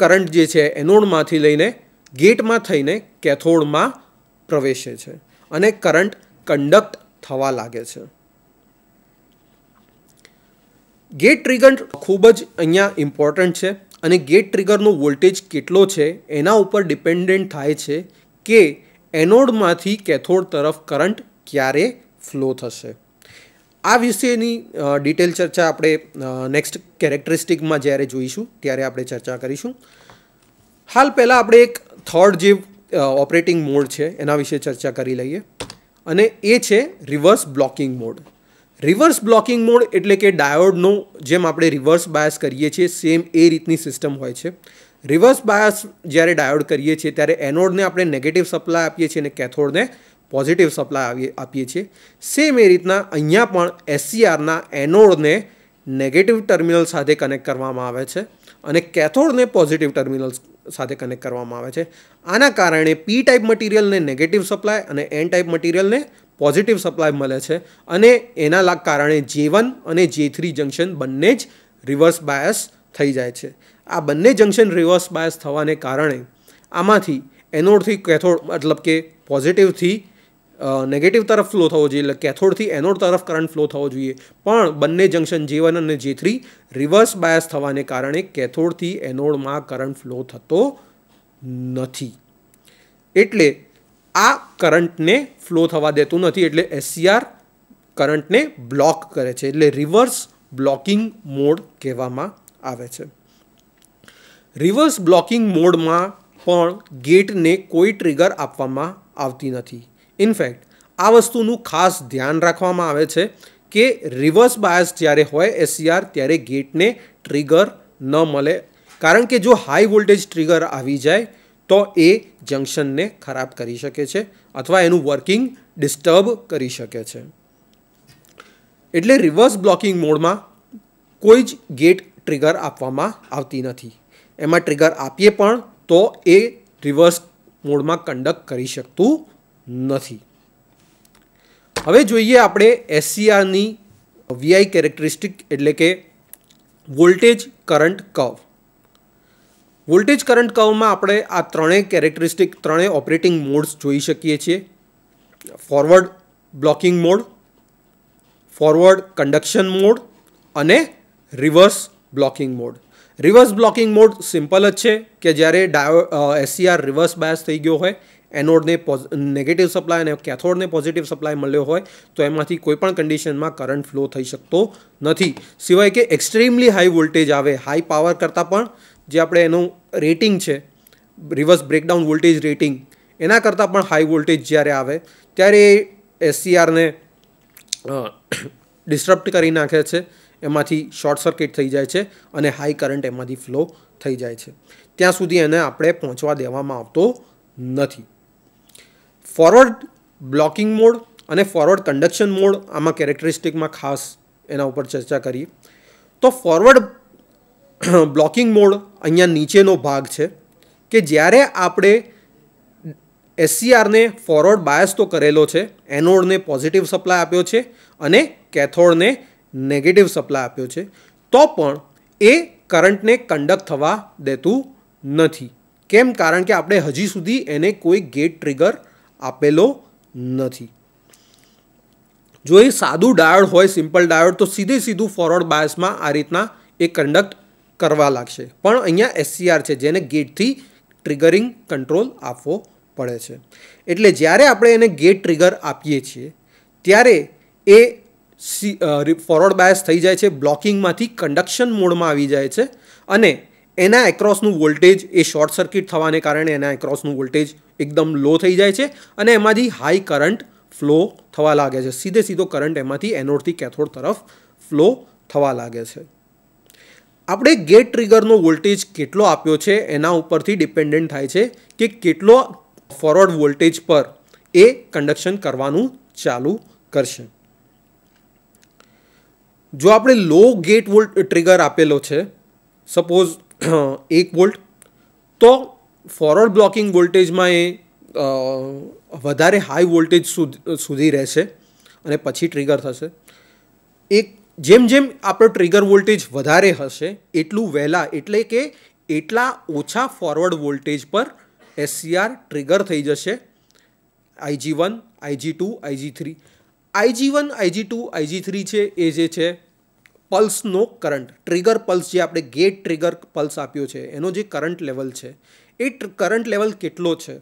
કરંટ જે છે એનોડમાંથી લઈને ગેટમાં થઈને કેથોડમાં પ્રવેશે છે અને કરંટ કંડક્ટ થવા લાગે છે ગેટ ટ્રિગર ખૂબ જ અહીંયા ઇમ્પોર્ટન્ટ છે અને ગેટ ટ્રિગરનો વોલ્ટેજ કેટલો છે એના ઉપર ડિપેન્ડન્ટ થાય છે કે એનોડમાંથી કેથોડ તરફ કરંટ ક્યારે ફ્લો થશે આ વિશેની ડિટેલ ચર્ચા આપણે નેક્સ્ટ કેરેક્ટરિસ્ટિકમાં જ્યારે જોઈશું ત્યારે આપણે ચર્ચા કરીશું હાલ પહેલાં આપણે એક થર્ડ જે ઓપરેટિંગ મોડ છે એના વિશે ચર્ચા કરી લઈએ અને એ છે reverse blocking mode reverse blocking mode એટલે કે ડાયોડનો જેમ આપણે રિવર્સ બાયસ કરીએ છીએ સેમ એ રીતની સિસ્ટમ હોય છે રિવર્સ બાયસ જ્યારે ડાયોડ કરીએ છીએ ત્યારે એનોડને આપણે નેગેટિવ સપ્લાય આપીએ છીએ અને કેથોડને પોઝિટિવ સપ્લાય આવી આપીએ છીએ સેમ એ રીતના અહીંયા પણ એસસીઆરના એનોડને નેગેટિવ ટર્મિનલ સાથે કનેક્ટ કરવામાં આવે છે અને કેથોડને પોઝિટિવ ટર્મિનલ સાથે કનેક્ટ કરવામાં આવે છે આના કારણે પી ટાઈપ મટીરિયલને નેગેટિવ સપ્લાય અને એન ટાઈપ મટીરિયલને પોઝિટિવ સપ્લાય મળે છે અને એના લાગ કારણે જે વન અને જે થ્રી જંક્શન બંને જ રિવર્સ બાયસ થઈ જાય છે આ બંને જંક્શન રિવર્સ બાયસ થવાને કારણે આમાંથી એનોડથી કેથોડ મતલબ કે પોઝિટિવથી નેગેટિવ તરફ ફ્લો થવો જોઈએ એટલે કેથોડથી એનોડ તરફ કરંટ ફ્લો થવો જોઈએ પણ બંને જંક્શન જે વન અને જે થ્રી રિવર્સ બાયસ થવાને કારણે કેથોડથી એનોડમાં કરંટ ફ્લો થતો નથી એટલે આ કરંટને ફ્લો થવા દેતું નથી એટલે એસસીઆર કરંટને બ્લોક કરે છે એટલે રિવર્સ બ્લોકિંગ મોડ કહેવામાં આવે છે રિવર્સ બ્લોકિંગ મોડમાં પણ ગેટને કોઈ ટ્રિગર આપવામાં આવતી નથી ઇનફેક્ટ આ વસ્તુનું ખાસ ધ્યાન રાખવામાં આવે છે કે રિવર્સ બાયસ જ્યારે હોય એસસીઆર ત્યારે ગેટને ટ્રિગર ન મળે કારણ કે જો હાઈ વોલ્ટેજ ટ્રિગર આવી જાય તો એ જંકશનને ખરાબ કરી શકે છે અથવા એનું વર્કિંગ ડિસ્ટર્બ કરી શકે છે એટલે રિવર્સ બ્લોકિંગ મોડમાં કોઈ જ ગેટ ટ્રિગર આપવામાં આવતી નથી એમાં ટ્રિગર આપીએ પણ તો એ રિવર્સ મોડમાં કંડક્ટ કરી શકતું નથી હવે જોઈએ આપણે એસસીઆરની વીઆઈ કેરેક્ટરિસ્ટિક એટલે કે voltage current curve voltage current કવમાં આપણે આ ત્રણેય કેરેક્ટરિસ્ટિક ત્રણેય ઓપરેટિંગ મોડ્સ જોઈ શકીએ છીએ forward blocking mode forward conduction mode અને reverse blocking mode reverse blocking mode simple જ છે કે જ્યારે ડાયો એસસીઆર રિવર્સ બાયસ થઈ ગયો હોય એનોડને નેગેટિવ સપ્લાય અને કેથોડને પોઝિટિવ સપ્લાય મળ્યો હોય તો એમાંથી કોઈપણ કન્ડિશનમાં કરંટ ફ્લો થઈ શકતો નથી સિવાય કે એક્સ્ટ્રીમલી હાઈ વોલ્ટેજ આવે હાઈ પાવર કરતાં પણ જે આપણે એનું રેટિંગ છે રિવર્સ બ્રેકડાઉન વોલ્ટેજ રેટિંગ એના કરતાં પણ હાઈ વોલ્ટેજ જ્યારે આવે ત્યારે એ એસસીઆરને ડિસ્ટર્બ કરી નાખે છે એમાંથી શોર્ટ સર્કિટ થઈ જાય છે અને હાઈ કરંટ એમાંથી ફ્લો થઈ જાય છે ત્યાં સુધી એને આપણે પહોંચવા દેવામાં આવતો નથી ફોરવર્ડ બ્લોકિંગ મોડ અને ફોરવર્ડ કન્ડક્શન મોડ આમાં કેરેક્ટરિસ્ટિકમાં ખાસ એના ઉપર ચર્ચા કરીએ તો ફોરવર્ડ બ્લોકિંગ મોડ અહીંયા નીચેનો ભાગ છે કે જ્યારે આપણે એસસીઆરને ફોરવર્ડ બાયસ તો કરેલો છે એનોડને પોઝિટિવ સપ્લાય આપ્યો છે અને કેથોડને નેગેટિવ સપ્લાય આપ્યો છે તો પણ એ કરંટને કન્ડક્ટ થવા દેતું નથી કેમ કારણ કે આપણે હજી સુધી એને કોઈ ગેટ ટ્રિગર આપેલો નથી જો એ સાદું ડાયોડ હોય સિમ્પલ ડાયોડ તો સીધે સીધું ફોરવર્ડ બાયસમાં આ રીતના એ કન્ડક્ટ કરવા લાગશે પણ અહીંયા એસસીઆર છે જેને ગેટથી ટ્રિગરિંગ કંટ્રોલ આપવો પડે છે એટલે જ્યારે આપણે એને ગેટ ટ્રિગર આપીએ છીએ ત્યારે એ ફોરવર્ડ બાયસ થઈ જાય છે બ્લોકિંગમાંથી કન્ડક્શન મોડમાં આવી જાય છે અને એના એક્રોસનું વોલ્ટેજ એ શોર્ટ સર્કિટ થવાને કારણે એના એક્રોસનું વોલ્ટેજ એકદમ લો થઈ જાય છે અને એમાંથી હાઈ કરંટ ફ્લો થવા લાગે છે સીધે સીધો કરંટ એમાંથી એનોડથી કેથોડ તરફ ફ્લો થવા લાગે છે આપણે ગેટ ટ્રિગરનો વોલ્ટેજ કેટલો આપ્યો છે એના ઉપરથી ડિપેન્ડન્ટ થાય છે કે કેટલો ફોરવર્ડ વોલ્ટેજ પર એ કન્ડક્શન કરવાનું ચાલુ કરશે જો આપણે લો ગેટ વોલ્ટ ટ્રિગર આપેલો છે સપોઝ એક વોલ્ટ તો ફોરવર્ડ બ્લોકિંગ વોલ્ટેજમાં એ વધારે હાઈ વોલ્ટેજ સુધી રહેશે અને પછી ટ્રિગર થશે એક જેમ જેમ આપણો ટ્રિગર વોલ્ટેજ વધારે હશે એટલું વહેલા એટલે કે એટલા ઓછા ફોરવર્ડ વોલ્ટેજ પર એસસીઆર ટ્રિગર થઈ જશે IG one IG two IG three IG one IG two IG three છે એ જે છે પલ્સનો કરંટ ટ્રિગર પલ્સ જે આપણે ગેટ ટ્રિગર પલ્સ આપ્યો છે એનો જે કરંટ લેવલ છે એ કરંટ લેવલ કેટલો છે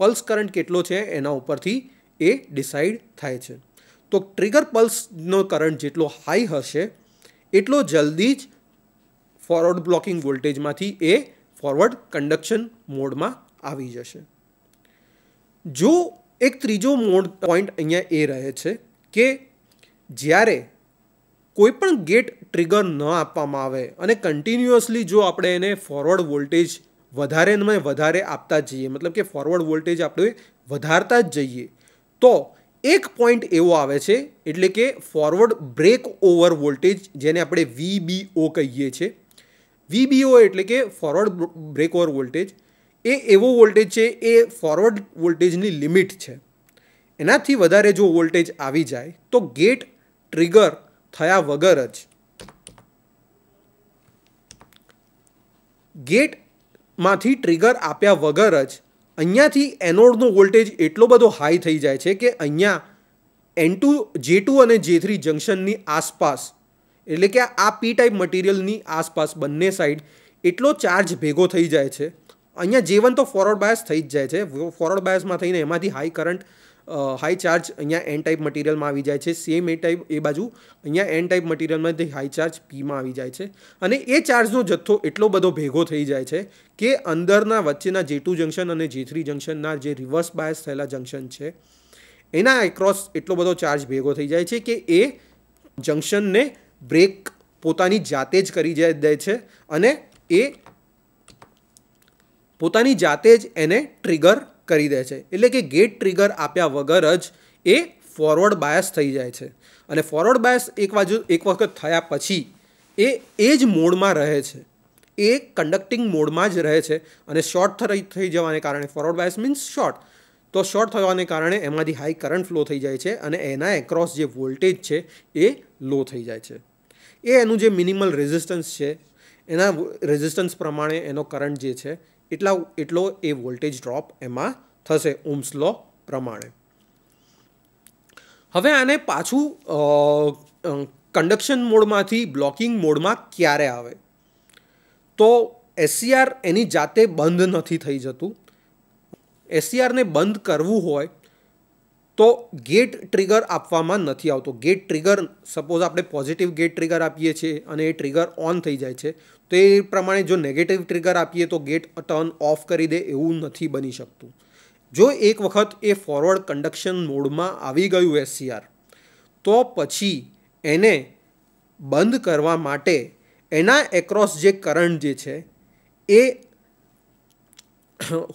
પલ્સ કરંટ કેટલો છે એના ઉપરથી એ ડિસાઈડ થાય છે તો ટ્રિગર પલ્સનો કરંટ જેટલો હાઈ હશે એટલો જલ્દી જ ફોરવર્ડ બ્લોકિંગ વોલ્ટેજમાંથી એ ફોરવર્ડ કન્ડક્શન મોડમાં આવી જશે જો એક ત્રીજો મોડ પોઈન્ટ અહીંયા એ રહે છે કે જ્યારે કોઈપણ ગેટ ટ્રિગર ન આપવામાં આવે અને કન્ટિન્યુઅસલી જો આપણે એને ફોરવર્ડ વોલ્ટેજ વધારે ને વધારે આપતા જઈએ મતલબ કે ફોરવર્ડ વોલ્ટેજ આપણે વધારતા જ જઈએ તો એક પોઈન્ટ એવો આવે છે એટલે કે ફોરવર્ડ બ્રેક ઓવર વોલ્ટેજ જેને આપણે વીબીઓ કહીએ છીએ વીબીઓ એટલે કે ફોરવર્ડ બ્રેક ઓવર વોલ્ટેજ એ એવો વોલ્ટેજ છે એ ફોરવર્ડ વોલ્ટેજની લિમિટ છે એનાથી વધારે જો વોલ્ટેજ આવી જાય તો ગેટ ટ્રિગર થયા વગર જ ગેટમાંથી ટ્રિગર આપ્યા વગર જ અહીંયાથી એનોડનો વોલ્ટેજ એટલો બધો હાઈ થઈ જાય છે કે અહીંયા એન ટુ જે ટુ અને જે થ્રી જંક્શનની આસપાસ એટલે કે આ પી ટાઈપ મટીરિયલની આસપાસ બંને સાઈડ એટલો ચાર્જ ભેગો થઈ જાય છે અહીંયા જે વન તો ફોરવર્ડ બાયસ થઈ જ જાય છે ફોરવર્ડ બાયસમાં થઈને એમાંથી હાઈ કરંટ હાઈ ચાર્જ અહીંયા એન ટાઈપ મટીરિયલમાં આવી જાય છે સેમ એ ટાઈપ એ બાજુ અહીંયા એન ટાઈપ મટીરિયલમાંથી હાઈ ચાર્જ પીમાં આવી જાય છે અને એ ચાર્જનો જથ્થો એટલો બધો ભેગો થઈ જાય છે કે અંદરના વચ્ચેના જે ટુ જંકશન અને જે થ્રી જંકશનના જે રિવર્સ બાયસ થયેલા જંકશન છે એના એક્રોસ એટલો બધો ચાર્જ ભેગો થઈ જાય છે કે એ જંકશનને બ્રેક પોતાની જાતે જ કરી દે છે અને એ પોતાની જાતે જ એને ટ્રિગર કરી દે છે એટલે કે ગેટ ટ્રિગર આપ્યા વગર જ એ ફોરવર્ડ બાયસ થઈ જાય છે અને ફોરવર્ડ બાયસ એક બાજુ એક વખત થયા પછી એ એ જ મોડમાં રહે છે એ કન્ડક્ટિંગ મોડમાં જ રહે છે અને શોર્ટ થઈ જવાને કારણે ફોરવર્ડ બાયસ મીન્સ શોર્ટ તો શોર્ટ થવાને કારણે એમાંથી હાઈ કરંટ ફ્લો થઈ જાય છે અને એના એક્રોસ જે વોલ્ટેજ છે એ લો થઈ જાય છે એ એનું જે મિનિમલ રેઝિસ્ટન્સ છે એના રેઝિસ્ટન્સ પ્રમાણે એનો કરંટ જે છે એટલા એટલો એ વોલ્ટેજ ડ્રોપ એમાં થશે ઓમ્સલો પ્રમાણે હવે આને પાછું કન્ડક્શન મોડમાંથી બ્લોકિંગ મોડમાં ક્યારે આવે તો એસસીઆર એની જાતે બંધ નથી થઈ જતું એસસીઆરને બંધ કરવું હોય તો ગેટ ટ્રિગર આપવામાં નથી આવતો ગેટ ટ્રિગર સપોઝ આપણે પોઝિટિવ ગેટ ટ્રિગર આપીએ છીએ અને એ ટ્રિગર ઓન થઈ જાય છે તો એ પ્રમાણે જો નેગેટિવ ટ્રિગર આપીએ તો ગેટ ટર્ન ઓફ કરી દે એવું નથી બની શકતું જો એક વખત એ ફોરવર્ડ કન્ડક્શન મોડમાં આવી ગયું એસસીઆર તો પછી એને બંધ કરવા માટે એના એક્રોસ જે કરંટ જે છે એ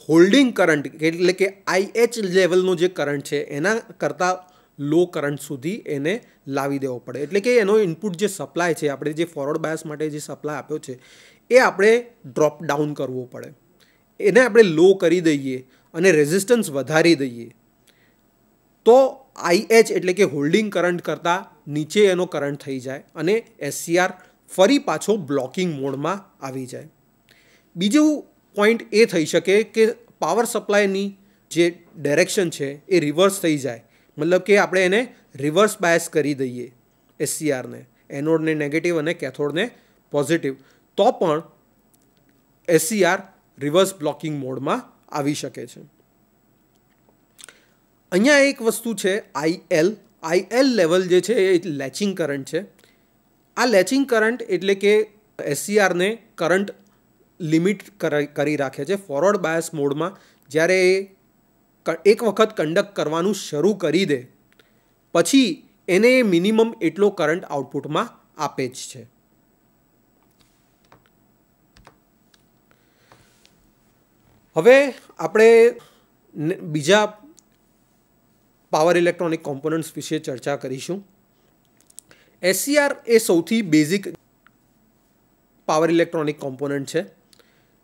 હોલ્ડિંગ કરંટ એટલે કે આઈએચ લેવલનો જે કરંટ છે એના કરતાં લો કરંટ સુધી એને લાવી દેવો પડે એટલે કે એનો ઇનપુટ જે સપ્લાય છે આપણે જે ફોરવર્ડ બાયસ માટે જે સપ્લાય આપ્યો છે એ આપણે ડ્રોપ ડાઉન કરવો પડે એને આપણે લો કરી દઈએ અને રેઝિસ્ટન્સ વધારી દઈએ તો આઈએચ એટલે કે હોલ્ડિંગ કરંટ કરતાં નીચે એનો કરંટ થઈ જાય અને એસસીઆર ફરી પાછો બ્લોકિંગ મોડમાં આવી જાય બીજું પોઈન્ટ એ થઈ શકે કે પાવર સપ્લાયની જે ડાયરેક્શન છે એ રિવર્સ થઈ જાય મતલબ કે આપણે એને રિવર્સ બાયસ કરી દઈએ એસસીઆરને એનોડને નેગેટિવ અને કેથોડને પોઝિટિવ તો પણ એસસીઆર રિવર્સ બ્લોકિંગ મોડમાં આવી શકે છે અહીંયા એક વસ્તુ છે આઈએલ આઈએલ લેવલ જે છે એ લેચિંગ કરંટ છે આ લેચિંગ કરંટ એટલે કે એસસીઆરને કરંટ લિમિટ કરી રાખે છે ફોરવર્ડ બાયસ મોડમાં જ્યારે એ એક વખત કંડક્ટ કરવાનું શરૂ કરી દે પછી એને મિનિમમ એટલો કરંટ આઉટપુટમાં આપે જ છે હવે આપણે બીજા પાવર ઇલેક્ટ્રોનિક કોમ્પોનન્ટ્સ વિશે ચર્ચા કરીશું એસસીઆર એ સૌથી બેઝિક પાવર ઇલેક્ટ્રોનિક કોમ્પોનન્ટ છે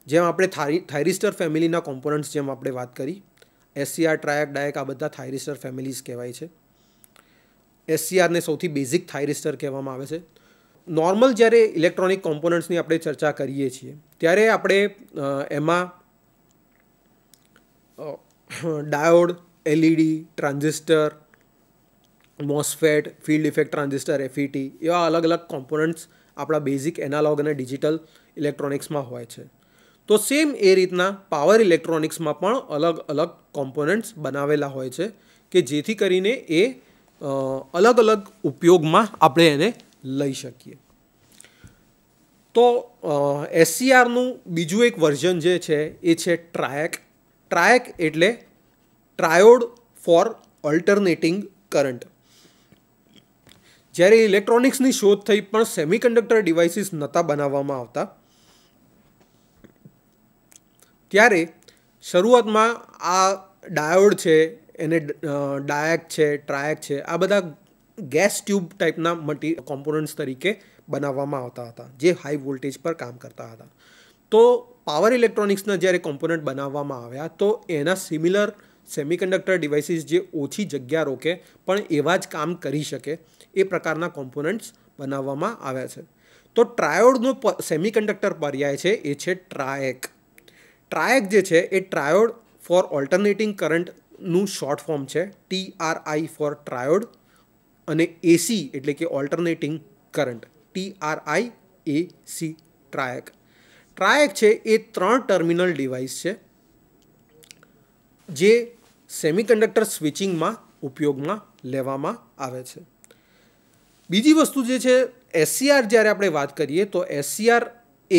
જેમ આપણે થાઇરિસ્ટર ફેમિલીના કોમ્પોનન્ટ્સ જેમ આપણે વાત કરી એસસીઆર ટ્રાયક ડાયક આ બધા થાઇરિસ્ટર ફેમિલીઝ કહેવાય છે એસસીઆરને સૌથી બેઝિક થાઇરિસ્ટર કહેવામાં આવે છે નોર્મલ જ્યારે ઇલેક્ટ્રોનિક કોમ્પોનન્ટ્સની આપણે ચર્ચા કરીએ છીએ ત્યારે આપણે એમાં diode LED e transistor MOSFET field effect transistor FET એવા અલગ અલગ કોમ્પોનન્ટ્સ આપણા બેઝિક એનાલોગ અને ડિજિટલ ઇલેક્ટ્રોનિક્સમાં હોય છે તો સેમ એ રીતના પાવર ઇલેક્ટ્રોનિક્સમાં પણ અલગ અલગ કોમ્પોનન્ટ્સ બનાવેલા હોય છે કે જેથી કરીને એ અલગ અલગ ઉપયોગમાં આપણે એને લઈ શકીએ તો એસસીઆરનું બીજું એક વર્ઝન જે છે એ છે ટ્રાયક ટ્રાયક એટલે ટ્રાયોડ ફોર ઓલ્ટરનેટિંગ કરંટ જ્યારે ઇલેક્ટ્રોનિક્સની શોધ થઈ પણ સેમિકન્ડક્ટર ડિવાઇસીસ નહોતા બનાવવામાં આવતા ત્યારે શરૂઆતમાં આ ડાયોડ છે એને ડાયક છે ટ્રાયક છે આ બધા ગેસ ટ્યુબ ટાઈપના મટી કોમ્પોનન્ટ્સ તરીકે બનાવવામાં આવતા હતા જે હાઈ વોલ્ટેજ પર કામ કરતા હતા તો પાવર ઇલેક્ટ્રોનિક્સના જ્યારે કોમ્પોનન્ટ બનાવવામાં આવ્યા તો એના સિમિલર સેમિકન્ડક્ટર ડિવાઇસીસ જે ઓછી જગ્યા રોકે પણ એવા જ કામ કરી શકે એ પ્રકારના કોમ્પોનન્ટ્સ બનાવવામાં આવ્યા છે તો ટ્રાયોડનો સેમિકન્ડક્ટર પર્યાય છે એ છે ટ્રાયક ટ્રાયક જે છે એ ટ્રાયોડ ફોર ઓલ્ટરનેટિંગ કરંટનું શોર્ટ ફોર્મ છે T R I for triode અને એસી એટલે કે alternating current T R I A C triac triac છે એ ત્રણ ટર્મિનલ ડિવાઇસ છે જે સેમિકન્ડક્ટર સ્વિચિંગમાં ઉપયોગમાં લેવામાં આવે છે બીજી વસ્તુ જે છે એસસીઆર જ્યારે આપણે વાત કરીએ તો એસસીઆર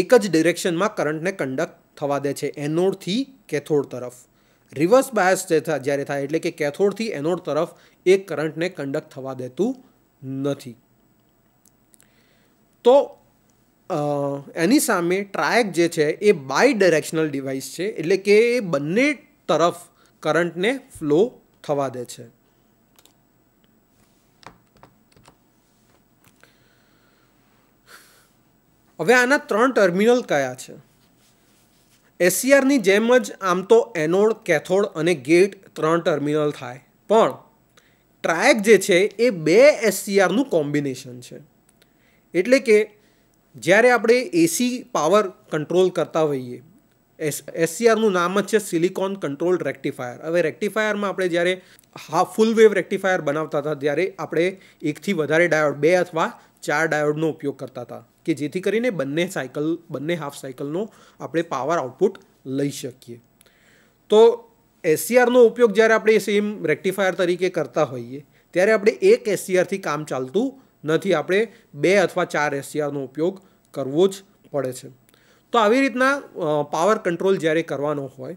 એક જ ડિરેક્શનમાં કરંટને કંડક્ટ થવા દે છે એનોડથી કેથોડ તરફ રિવર્સ બાયસ જે જ્યારે થાય એટલે કે કેથોડથી એનોડ તરફ એ કરંટને કંડક્ટ થવા દેતું નથી તો એની સામે ટ્રાયક જે છે એ બાય ડિરેક્શનલ ડિવાઇસ છે એટલે કે એ બંને તરફ કરંટને ફ્લો થવા દે છે હવે આના ત્રણ ટર્મિનલ કયા છે એસસીઆરની જેમ જ આમ તો એનોડ કેથોડ અને ગેટ ત્રણ ટર્મિનલ થાય પણ ટ્રાયક જે છે એ બે એસસીઆરનું કોમ્બિનેશન છે એટલે કે જ્યારે આપણે એસી પાવર કંટ્રોલ કરતા હોઈએ એસ એસસીઆરનું નામ જ છે સિલિકોન કંટ્રોલ રેક્ટિફાયર હવે રેક્ટિફાયરમાં આપણે જ્યારે હા ફૂલ વેવ રેક્ટિફાયર બનાવતા હતા ત્યારે આપણે એકથી વધારે ડાયોડ બે અથવા ચાર ડાયોડનો ઉપયોગ કરતા હતા કે જેથી કરીને બંને સાયકલ બંને હાફ સાયકલનો આપણે પાવર આઉટપુટ લઈ શકીએ તો એસસીઆરનો ઉપયોગ જ્યારે આપણે સેમ રેક્ટિફાયર તરીકે કરતા હોઈએ ત્યારે આપણે એક એસસીઆરથી કામ ચાલતું નથી આપણે બે અથવા ચાર એસસીઆરનો ઉપયોગ કરવો જ પડે છે તો આવી રીતના પાવર કંટ્રોલ જ્યારે કરવાનો હોય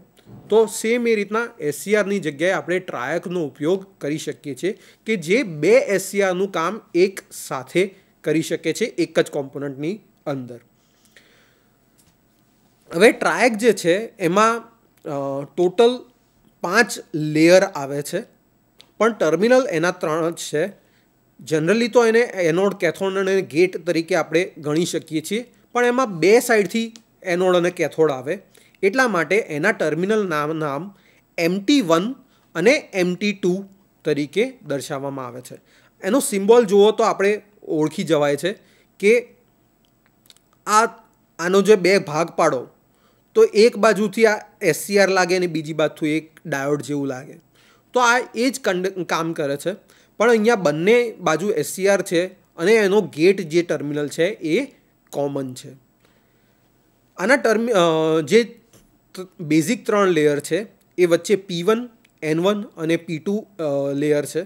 તો સેમ એ રીતના એસસીઆરની જગ્યાએ આપણે ટ્રાયકનો ઉપયોગ કરી શકીએ છીએ કે જે બે એસસીઆરનું કામ એક સાથે કરી શકે છે એક જ કોમ્પોનન્ટની અંદર હવે ટ્રાયક જે છે એમાં ટોટલ પાંચ લેયર આવે છે પણ ટર્મિનલ એના ત્રણ જ છે જનરલી તો એને એનોડ કેથોડ અને ગેટ તરીકે આપણે ગણી શકીએ છીએ પણ એમાં બે સાઈડથી એનોડ અને કેથોડ આવે એટલા માટે એના ટર્મિનલ નામ નામ એમટી વન અને એમટી ટુ તરીકે દર્શાવવામાં આવે છે એનો સિમ્બોલ જુઓ તો આપણે ઓળખી જવાય છે કે આ આનો જે બે ભાગ પાડો તો એક બાજુથી આ એસસીઆર લાગે અને બીજી બાજુથી એક ડાયોડ જેવું લાગે તો આ એ જ કંડ કામ કરે છે પણ અહીંયા બંને બાજુ એસસીઆર છે અને એનો ગેટ જે ટર્મિનલ છે એ કોમન છે આના ટર્મ જે બેઝિક ત્રણ લેયર છે એ વચ્ચે પી વન એન વન અને પી ટુ લેયર છે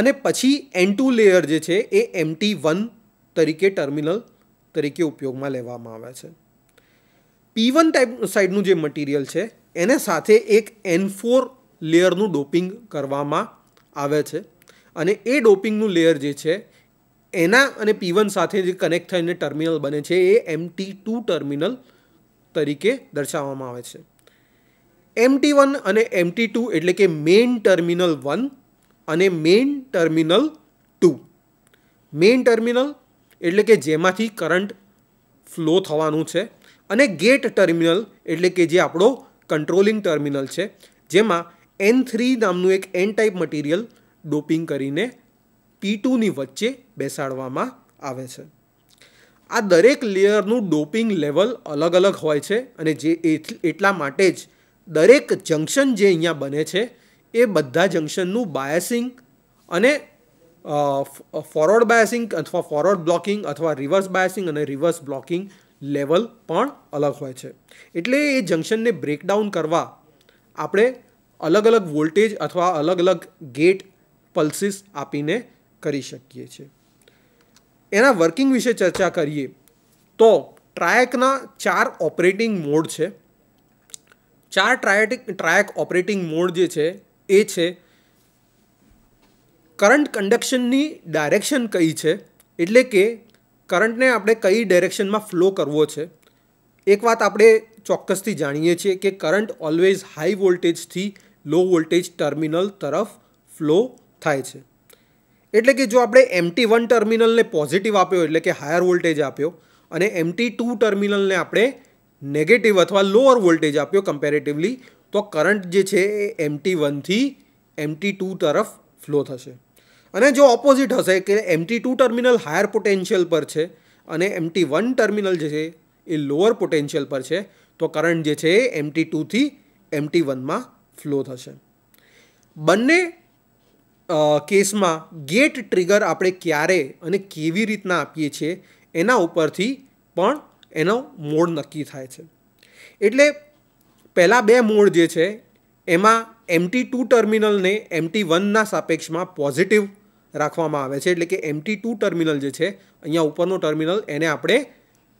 અને પછી એન ટુ લેયર જે છે એ એમટી વન તરીકે ટર્મિનલ તરીકે ઉપયોગમાં લેવામાં આવે છે પી વન ટાઈપ સાઈડનું જે મટીરિયલ છે એને સાથે એક એન ફોર લેયરનું ડોપિંગ કરવામાં આવે છે અને એ ડોપિંગનું લેયર જે છે એના અને પી વન સાથે જે કનેક્ટ થઈને ટર્મિનલ બને છે એ એમટી ટુ ટર્મિનલ તરીકે દર્શાવવામાં આવે છે એમટી વન અને એમટી ટુ એટલે કે મેઇન ટર્મિનલ વન અને main terminal two main terminal એટલે કે જેમાંથી કરંટ ફ્લો થવાનું છે અને ગેટ ટર્મિનલ એટલે કે જે આપણો કંટ્રોલિંગ ટર્મિનલ છે જેમાં એન થ્રી નામનું એક એન ટાઈપ મટીરિયલ ડોપિંગ કરીને પી ટુની વચ્ચે બેસાડવામાં આવે છે આ દરેક લેયરનું ડોપિંગ લેવલ અલગ અલગ હોય છે અને જે એટલા માટે જ દરેક જંક્શન જે અહીંયા બને છે એ બધા જંક્શનનું બાયસિંગ અને ફોરવર્ડ બાયસિંગ અથવા ફોરવર્ડ બ્લોકિંગ અથવા રિવર્સ બાયસિંગ અને રિવર્સ બ્લોકિંગ લેવલ પણ અલગ હોય છે એટલે એ જંક્શનને બ્રેકડાઉન કરવા આપણે અલગ અલગ વોલ્ટેજ અથવા અલગ અલગ ગેટ પલ્સીસ આપીને કરી શકીએ છીએ એના વર્કિંગ વિશે ચર્ચા કરીએ તો ટ્રાયકના ચાર ઓપરેટિંગ મોડ છે ચાર ટ્રાયટિક ટ્રાયક ઓપરેટિંગ મોડ જે છે એ છે કરંટ કંડક્શનની ડાયરેક્શન કઈ છે એટલે કે કરંટને આપણે કઈ ડાયરેક્શનમાં ફ્લો કરવો છે એક વાત આપણે ચોક્કસથી જાણીએ છીએ કે કરંટ ઓલવેઝ હાઈ વોલ્ટેજથી લો વોલ્ટેજ ટર્મિનલ તરફ ફ્લો થાય છે એટલે કે જો આપણે એમટી વન ટર્મિનલને પોઝિટિવ આપ્યો એટલે કે હાયર વોલ્ટેજ આપ્યો અને એમટી ટુ ટર્મિનલને આપણે નેગેટિવ અથવા લોઅર વોલ્ટેજ આપ્યો કમ્પેરેટિવલી તો કરંટ જે છે એ એમટી વનથી એમટી ટુ તરફ ફ્લો થશે અને જો ઓપોઝિટ હશે કે MT two terminal higher potential પર છે અને એમટી વન ટર્મિનલ જે છે એ લોઅર પોટેન્શિયલ પર છે તો કરંટ જે છે એ એમટી ટુથી એમટી વનમાં ફ્લો થશે બંને કેસમાં ગેટ ટ્રિગર આપણે ક્યારે અને કેવી રીતના આપીએ છીએ એના ઉપરથી પણ એનો મોડ નક્કી થાય છે એટલે પહેલાં બે મોડ જે છે એમાં એમટી ટુ ટર્મિનલને એમટી વનના સાપેક્ષમાં પોઝિટિવ રાખવામાં આવે છે એટલે કે એમટી ટુ ટર્મિનલ જે છે અહીંયા ઉપરનો ટર્મિનલ એને આપણે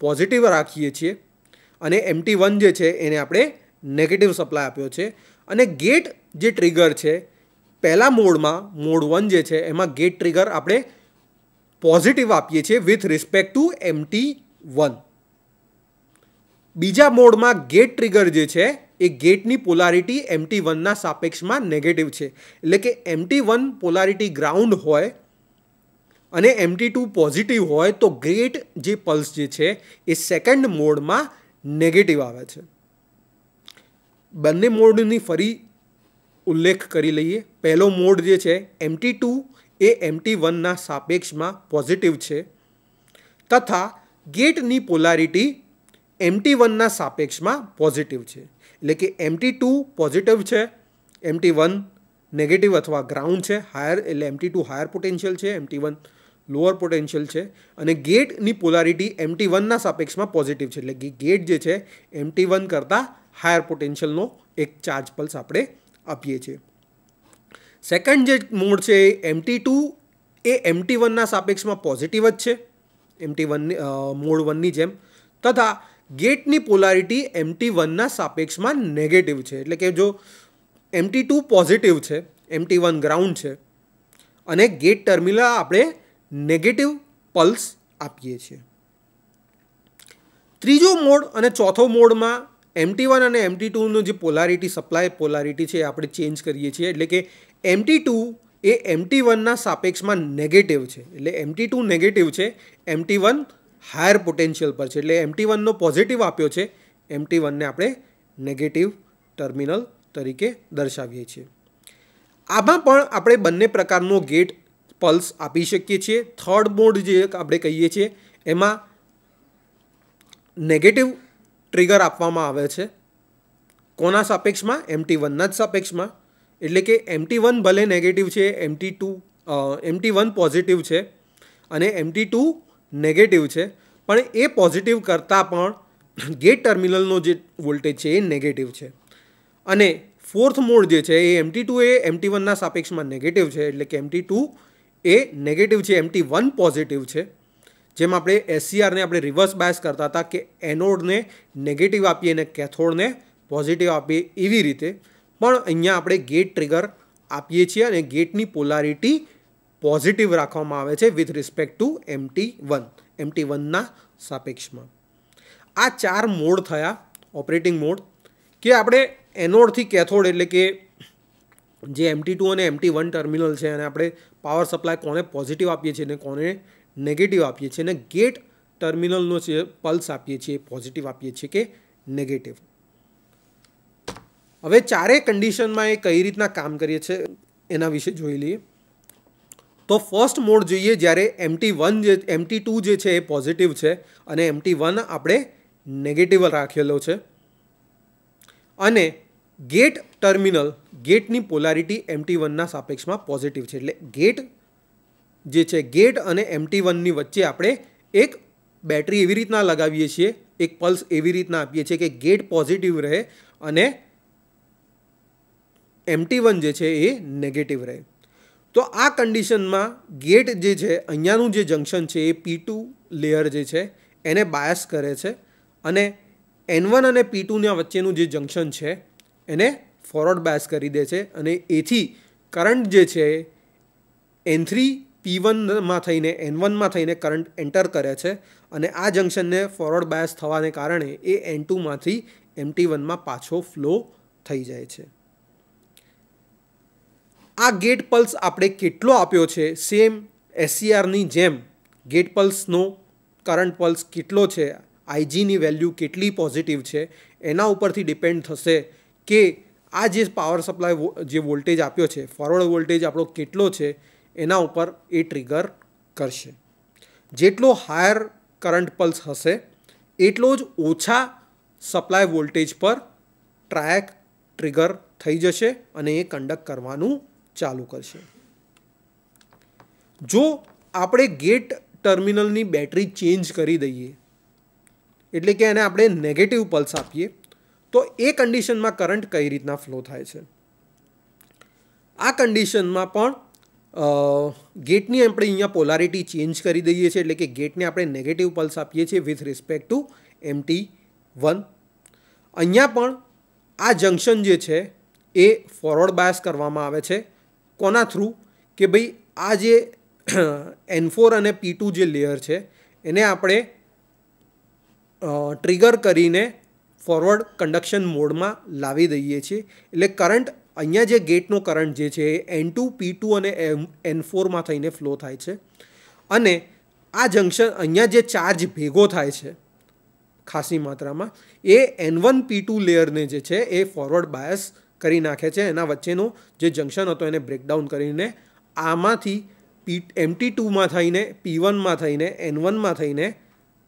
પોઝિટિવ રાખીએ છીએ અને એમટી વન જે છે એને આપણે નેગેટિવ સપ્લાય આપ્યો છે અને ગેટ જે ટ્રિગર છે પહેલા મોડમાં મોડ વન જે છે એમાં ગેટ ટ્રિગર આપણે પોઝિટિવ આપીએ છીએ with respect to MT one બીજા મોડમાં ગેટ ટ્રિગર જે છે એ ગેટની પોલારિટી એમટી વનના સાપેક્ષમાં નેગેટિવ છે એટલે કે એમટી વન પોલારિટી ગ્રાઉન્ડ હોય અને એમટી ટુ પોઝિટિવ હોય તો ગ્રેટ જે પલ્સ જે છે એ સેકન્ડ મોડમાં નેગેટિવ આવે છે બંને મોડની ફરી ઉલ્લેખ કરી લઈએ પહેલો મોડ જે છે એમટી ટુ એ એમટી વનના સાપેક્ષમાં પોઝિટિવ છે તથા ગેટની પોલારિટી એમટી વનના સાપેક્ષમાં પોઝિટિવ છે એટલે કે એમટી ટુ પોઝિટિવ છે એમટી વન નેગેટિવ અથવા ગ્રાઉન્ડ છે હાયર એટલે એમટી ટુ હાયર પોટેન્શિયલ છે એમટી વન લોઅર પોટેન્શિયલ છે અને ગેટની પોલારિટી એમટી વનના સાપેક્ષમાં પોઝિટિવ છે એટલે કે ગેટ જે છે એમટી વન કરતાં હાયર પોટેન્શિયલનો એક ચાર્જ પલ્સ આપણે આપીએ છીએ સેકન્ડ જે મોડ છે એ એમટી ટુ એ એમટી વનના સાપેક્ષમાં પોઝિટિવ જ છે એમટી વનની મોડ વનની જેમ તથા ગેટની પોલારિટી એમટી વનના સાપેક્ષમાં નેગેટિવ છે એટલે કે જો એમટી ટુ પોઝિટિવ છે એમટી વન ગ્રાઉન્ડ છે અને ગેટ ટર્મિનલ આપણે નેગેટિવ પલ્સ આપીએ છીએ ત્રીજો મોડ અને ચોથો મોડમાં એમટી વન અને એમટી ટુનું જે પોલારિટી સપ્લાય પોલારિટી છે આપણે ચેન્જ કરીએ છીએ એટલે કે એમટી ટુ એ એમટી વનના સાપેક્ષમાં નેગેટિવ છે એટલે એમટી ટુ નેગેટિવ છે એમટી વન હાયર પોટેન્શિયલ પર છે એટલે એમટી વનનો પોઝિટિવ આપ્યો છે એમટી વનને આપણે નેગેટિવ ટર્મિનલ તરીકે દર્શાવીએ છીએ આમાં પણ આપણે બંને પ્રકારનો ગેટ પલ્સ આપી શકીએ છીએ થર્ડ મોડ જે આપણે કહીએ છીએ એમાં નેગેટિવ ટ્રિગર આપવામાં આવે છે કોના સાપેક્ષમાં એમટી વનના જ સાપેક્ષમાં એટલે કે એમટી વન ભલે નેગેટિવ છે MT two MT one positive છે અને એમટી ટુ નેગેટિવ છે પણ એ પોઝિટિવ કરતાં પણ ગેટ ટર્મિનલનો જે વોલ્ટેજ છે એ નેગેટિવ છે અને ફોર્થ મોડ જે છે એ એમટી ટુ એ એમટી વનના સાપેક્ષમાં નેગેટિવ છે એટલે કે એમટી ટુ એ નેગેટિવ છે એમટી વન પોઝિટિવ છે જેમ આપણે એસસીઆરને આપણે રિવર્સ બાયસ કરતા હતા કે એનોડને નેગેટિવ આપીએ અને કેથોડને પોઝિટિવ આપીએ એવી રીતે પણ અહીંયા આપણે ગેટ ટ્રિગર આપીએ છીએ અને ગેટની પોલારિટી પોઝિટિવ રાખવામાં આવે છે with respect to MT one MT વનના સાપેક્ષમાં આ ચાર મોડ થયા ઓપરેટિંગ મોડ કે આપણે એનોડથી કેથોડ એટલે કે જે એમટી ટુ અને એમટી વન ટર્મિનલ છે અને આપણે પાવર સપ્લાય કોને પોઝિટિવ આપીએ છીએ અને કોને નેગેટિવ આપીએ છીએ અને ગેટ ટર્મિનલનો જે પલ્સ આપીએ છીએ પોઝિટિવ આપીએ છીએ કે નેગેટિવ હવે ચારેય કન્ડિશનમાં એ કઈ રીતના કામ કરીએ છીએ એના વિશે જોઈ લઈએ તો ફર્સ્ટ મોડ જોઈએ જ્યારે એમટી વન જે એમટી ટુ જે છે એ પોઝિટિવ છે અને એમટી વન આપણે નેગેટિવ રાખેલો છે અને ગેટ ટર્મિનલ ગેટની પોલારિટી એમટી વનના સાપેક્ષમાં પોઝિટિવ છે એટલે ગેટ જે છે ગેટ અને એમટી વનની વચ્ચે આપણે એક બેટરી એવી રીતના લગાવીએ છીએ એક પલ્સ એવી રીતના આપીએ છીએ કે ગેટ પોઝિટિવ રહે અને એમટી વન જે છે એ નેગેટિવ રહે તો આ કન્ડિશનમાં ગેટ જે છે અહીંયાનું જે જંકશન છે એ પી ટુ લેયર જે છે એને બાયસ કરે છે અને એન વન અને પી ટુના વચ્ચેનું જે જંક્શન છે એને ફોરવર્ડ બાયસ કરી દે છે અને એથી કરંટ જે છે એન થ્રી પી વનમાં થઈને એન વનમાં થઈને કરંટ એન્ટર કરે છે અને આ જંકશનને ફોરવર્ડ બાયસ થવાને કારણે એ એન ટુમાંથી એમ ટી વનમાં પાછો ફ્લો થઈ જાય છે આ ગેટ પલ્સ આપણે કેટલો આપ્યો છે સેમ એસસીઆરની જેમ ગેટ પલ્સનો કરંટ પલ્સ કેટલો છે આઈજીની વેલ્યુ કેટલી પોઝિટિવ છે એના ઉપરથી ડિપેન્ડ થશે કે આ જે પાવર સપ્લાય જે વોલ્ટેજ આપ્યો છે ફોરવર્ડ વોલ્ટેજ આપણો કેટલો છે એના ઉપર એ ટ્રિગર કરશે જેટલો હાયર કરંટ પલ્સ હશે એટલો જ ઓછા સપ્લાય વોલ્ટેજ પર ટ્રાયક ટ્રિગર થઈ જશે અને એ કંડક્ટ કરવાનું ચાલુ કરશે જો આપણે ગેટ ટર્મિનલની બેટરી ચેન્જ કરી દઈએ એટલે કે એને આપણે નેગેટિવ પલ્સ આપીએ તો એ કન્ડિશનમાં કરંટ કઈ રીતના ફ્લો થાય છે આ કન્ડિશનમાં પણ ગેટની આપણે અહીંયા પોલારિટી ચેન્જ કરી દઈએ છીએ એટલે કે ગેટને આપણે નેગેટિવ પલ્સ આપીએ છીએ with respect to MT one અહીંયા પણ આ જંકશન જે છે એ ફોરવર્ડ બાયસ કરવામાં આવે છે કોના થ્રુ કે ભાઈ આ જે એન ફોર અને પી ટુ જે લેયર છે એને આપણે ટ્રિગર કરીને ફોરવર્ડ કન્ડક્શન મોડમાં લાવી દઈએ છીએ એટલે કરંટ અહીંયા જે ગેટનો કરંટ જે છે એ એન ટુ પી ટુ અને એન ફોરમાં થઈને ફ્લો થાય છે અને આ જંકશન અહીંયા જે ચાર્જ ભેગો થાય છે ખાસી માત્રામાં એ એન વન પી ટુ લેયરને જે છે એ ફોરવર્ડ બાયસ કરી નાખે છે એના વચ્ચેનો જે જંક્શન હતો એને બ્રેકડાઉન કરીને આમાંથી પી એમટી ટુમાં થઈને પી વનમાં થઈને એન વનમાં થઈને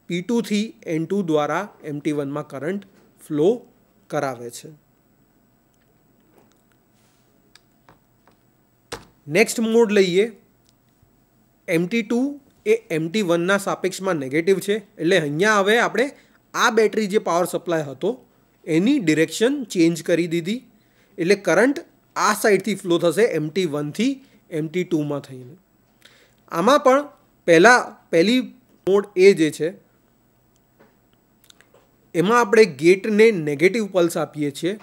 પી ટુથી એન ટુ દ્વારા એમટી વનમાં કરંટ ફ્લો કરાવે છે નેક્સ્ટ મોડ લઈએ એમટી ટુ એ એમટી વનના સાપેક્ષમાં નેગેટિવ છે એટલે અહીંયા હવે આપણે આ બેટરી જે પાવર સપ્લાય હતો એની ડિરેક્શન ચેન્જ કરી દીધી એટલે કરંટ આ સાઈડથી ફ્લો થશે એમટી વનથી એમટી ટુમાં થઈને આમાં પણ પહેલાં પહેલી મોડ એ જે છે એમાં આપણે ગેટને નેગેટિવ પલ્સ આપીએ છીએ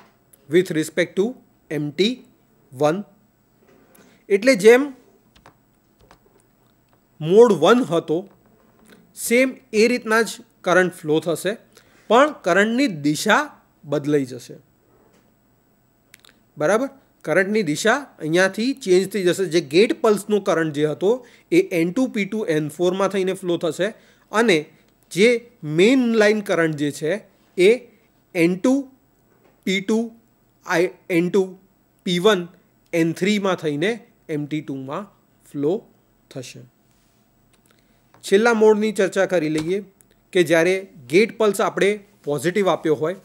with respect to MT one એટલે જેમ મોડ વન હતો સેમ એ રીતના જ કરંટ ફ્લો થશે પણ કરંટની દિશા બદલાઈ જશે બરાબર કરંટની દિશા અહીંયાથી ચેન્જ થઈ જશે જે ગેટ પલ્સનો કરંટ જે હતો એ N two P two N ફોરમાં થઈને ફ્લો થશે અને જે મેઇન લાઇન કરંટ જે છે એ N two P two I N two P one N થ્રીમાં થઈને એમટી ટુમાં ફ્લો થશે છેલ્લા મોડની ચર્ચા કરી લઈએ કે જ્યારે ગેટ પલ્સ આપણે પોઝિટિવ આપ્યો હોય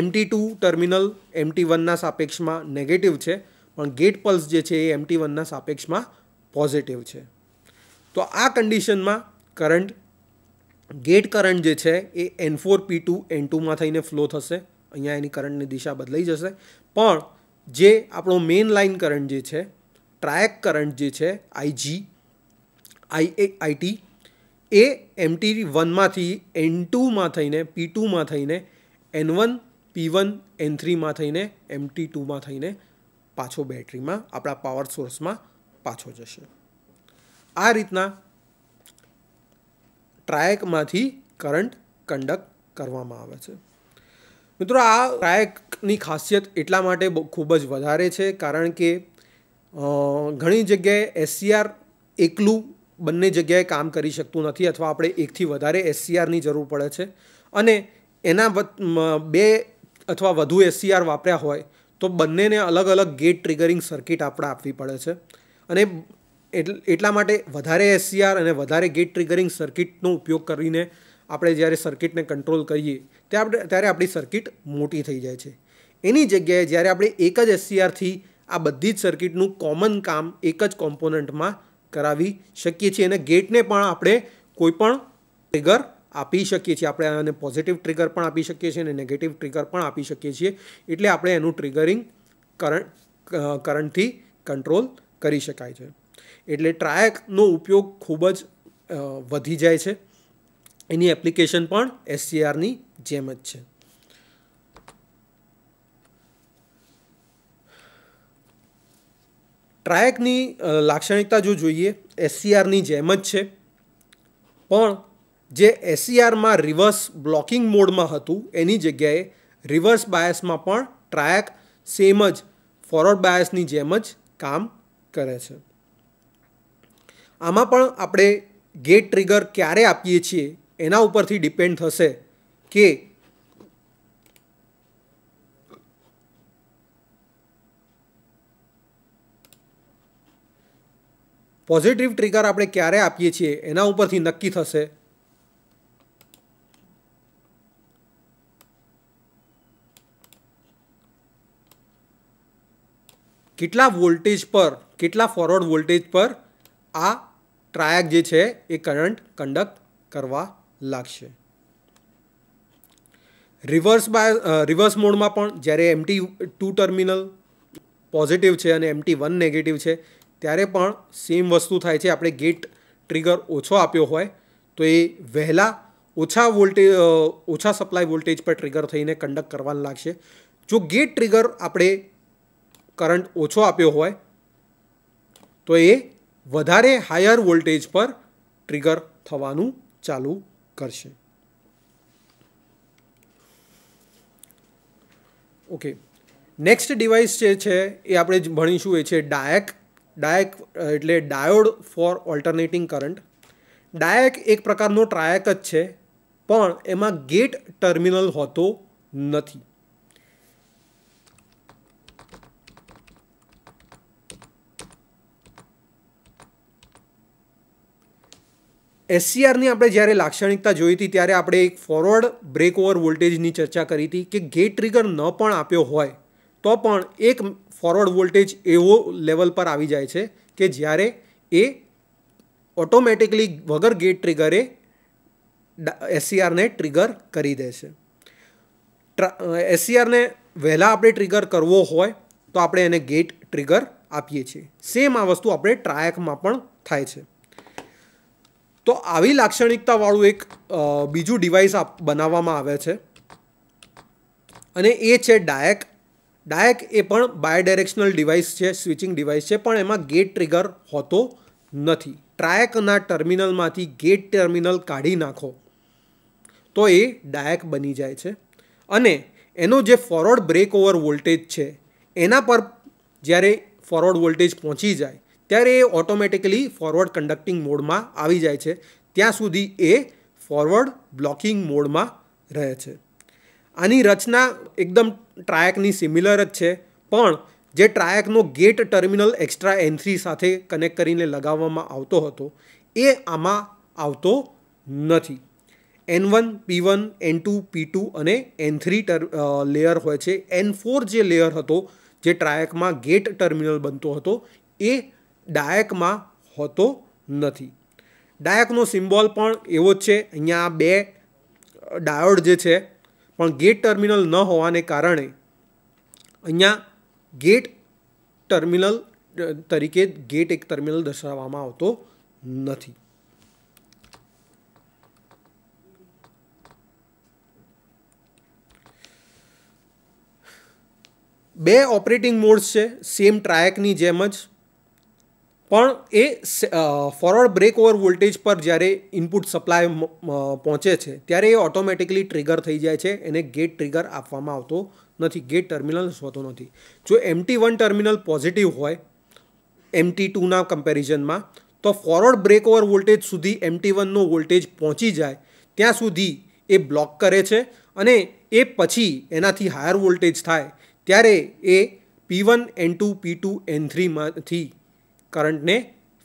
એમટી ટુ ટર્મિનલ એમટી વનના સાપેક્ષમાં નેગેટિવ છે પણ ગેટ પલ્સ જે છે એ એમટી વનના સાપેક્ષમાં પોઝિટિવ છે તો આ કન્ડિશનમાં કરંટ ગેટ કરંટ જે છે એ N four P two N ટુમાં થઈને ફ્લો થશે અહીંયા એની કરંટની દિશા બદલાઈ જશે પણ જે આપણો મેઇન લાઇન કરંટ જે છે ટ્રાયક કરંટ જે છે આઈજી આઈ એ આઈટી એ એમટી વનમાંથી એન ટુમાં થઈને પી ટુમાં થઈને N one P one N થ્રીમાં થઈને એમટી ટુમાં થઈને પાછો બેટરીમાં આપણા પાવર સોર્સમાં પાછો જશે આ રીતના ટ્રાયકમાંથી કરંટ કંડક્ટ કરવામાં આવે છે મિત્રો આ ટ્રાયકની ખાસિયત એટલા માટે ખૂબ જ વધારે છે કારણ કે ઘણી જગ્યાએ એસસીઆર એકલું બંને જગ્યાએ કામ કરી શકતું નથી અથવા આપણે એકથી વધારે એસસીઆરની જરૂર પડે છે અને એના બે અથવા વધુ એસસીઆર વાપર્યા હોય તો બંનેને અલગ અલગ ગેટ ટ્રિગરિંગ સર્કિટ આપણે આપવી પડે છે અને એટલા માટે વધારે એસસીઆર અને વધારે ગેટ ટ્રિગરિંગ સર્કિટનો ઉપયોગ કરીને આપણે જ્યારે સર્કિટને કંટ્રોલ કરીએ ત્યારે ત્યારે આપણી સર્કિટ મોટી થઈ જાય છે એની જગ્યાએ જ્યારે આપણે એક જ એસસીઆરથી આ બધી જ સર્કિટનું કોમન કામ એક જ કોમ્પોનન્ટમાં કરાવી શકીએ છીએ અને ગેટને પણ આપણે કોઈપણ ટ્રિગર આપી શકીએ છીએ આપણે આને પોઝિટિવ ટ્રિગર પણ આપી શકીએ છીએ અને નેગેટિવ ટ્રિગર પણ આપી શકીએ છીએ એટલે આપણે એનું ટ્રિગરિંગ કરંટ કરંટથી કંટ્રોલ કરી શકાય છે એટલે ટ્રાયકનો ઉપયોગ ખૂબ જ વધી જાય છે એની એપ્લિકેશન પણ એસસીઆરની જેમ જ છે ટ્રાયકની લાક્ષણિકતા જો જોઈએ એસસીઆરની જેમ જ છે પણ જે એસસીઆરમાં રિવર્સ બ્લોકિંગ મોડમાં હતું એની જગ્યાએ રિવર્સ બાયસમાં પણ ટ્રાયક સેમ જ ફોરવર્ડ બાયસની જેમ જ કામ કરે છે આમાં પણ આપણે ગેટ ટ્રિગર ક્યારે આપીએ છીએ એના ઉપરથી ડિપેન્ડ થશે કે પોઝિટિવ ટ્રિગર આપણે ક્યારે આપીએ છીએ એના ઉપરથી નક્કી થશે કેટલા વોલ્ટેજ પર કેટલા ફોરવર્ડ વોલ્ટેજ પર આ ટ્રાયક જે છે એ કરંટ કંડક્ટ કરવા લાગશે રિવર્સ બાય રિવર્સ મોડમાં પણ જ્યારે એમટી ટુ ટર્મિનલ પોઝિટિવ છે અને એમટી વન નેગેટિવ છે ત્યારે પણ સેમ વસ્તુ થાય છે આપણે ગેટ ટ્રિગર ઓછો આપ્યો હોય તો એ વહેલા ઓછા વોલ્ટેજ ઓછા સપ્લાય વોલ્ટેજ પર ટ્રિગર થઈને કન્ડક્ટ કરવાનું લાગશે જો ગેટ ટ્રિગર આપણે કરંટ ઓછો આપ્યો હોય તો એ વધારે હાયર વોલ્ટેજ પર ટ્રિગર થવાનું ચાલુ કરશે ઓકે નેક્સ્ટ ડિવાઇસ જે છે એ આપણે ભણીશું એ છે ડાયક ડાયક એટલે diode for alternating current diac એક પ્રકારનો ટ્રાયક જ છે પણ એમાં ગેટ ટર્મિનલ હોતો નથી એસસીઆરની આપણે જ્યારે લાક્ષણિકતા જોઈ હતી ત્યારે આપણે એક ફોરવર્ડ બ્રેક ઓવર વોલ્ટેજની ચર્ચા કરી હતી કે ગેટ ટ્રિગર ન પણ આપ્યો હોય તો પણ એક ફોરવર્ડ વોલ્ટેજ એવો લેવલ પર આવી જાય છે કે જ્યારે એ ઓટોમેટિકલી વગર ગેટ ટ્રિગરે એસસીઆરને ટ્રિગર કરી દે છે એસસીઆરને વહેલા આપણે ટ્રિગર કરવો હોય તો આપણે એને ગેટ ટ્રિગર આપીએ છીએ સેમ આ વસ્તુ આપણે ટ્રાયકમાં પણ થાય છે તો આવી લાક્ષણિકતાવાળું એક બીજું ડિવાઇસ બનાવવામાં આવે છે અને એ છે ડાયક ડાયક એ પણ બાયડાયરેક્શનલ ડિવાઇસ છે સ્વિચિંગ ડિવાઇસ છે પણ એમાં ગેટ ટ્રિગર હોતો નથી ટ્રાયકના ટર્મિનલમાંથી ગેટ ટર્મિનલ કાઢી નાખો તો એ ડાયક બની જાય છે અને એનો જે ફોરવર્ડ બ્રેક ઓવર વોલ્ટેજ છે એના પર જ્યારે ફોરવર્ડ વોલ્ટેજ પહોંચી જાય ત્યારે એ ઓટોમેટિકલી ફોરવર્ડ કન્ડક્ટિંગ મોડમાં આવી જાય છે ત્યાં સુધી એ ફોરવર્ડ બ્લોકિંગ મોડમાં રહે છે આની રચના એકદમ ટ્રાયકની સિમિલર જ છે પણ જે ટ્રાયકનો ગેટ ટર્મિનલ એક્સ્ટ્રા એન્થ્રી સાથે કનેક્ટ કરીને લગાવવામાં આવતો હતો એ આમાં આવતો નથી N one P one N two P two અને એન થ્રી લેયર હોય છે એન ફોર જે લેયર હતો જે ટ્રાયકમાં ગેટ ટર્મિનલ બનતો હતો એ ડાયકમાં હોતો નથી ડાયકનો સિમ્બોલ પણ એવો જ છે અહીંયા બે ડાયોડ જે છે પણ ગેટ ટર્મિનલ ન હોવાને કારણે અહીંયા ગેટ ટર્મિનલ તરીકે ગેટ એક ટર્મિનલ દર્શાવવામાં આવતો નથી બે ઓપરેટિંગ મોડ્સ છે સેમ ટ્રાયકની જેમ જ પણ એ ફોરવર્ડ બ્રેક ઓવર વોલ્ટેજ પર જ્યારે ઇનપુટ સપ્લાય પહોંચે છે ત્યારે એ ઓટોમેટિકલી ટ્રિગર થઈ જાય છે એને ગેટ ટ્રિગર આપવામાં આવતો નથી ગેટ ટર્મિનલ હોતો નથી જો એમટી વન ટર્મિનલ પોઝિટિવ હોય એમટી ટુના કમ્પેરિઝનમાં તો ફોરવર્ડ બ્રેક ઓવર વોલ્ટેજ સુધી એમટી વનનો વોલ્ટેજ પહોંચી જાય ત્યાં સુધી એ બ્લોક કરે છે અને એ પછી એનાથી હાયર વોલ્ટેજ થાય ત્યારે એ P one N two P two N થ્રીમાંથી કરંટને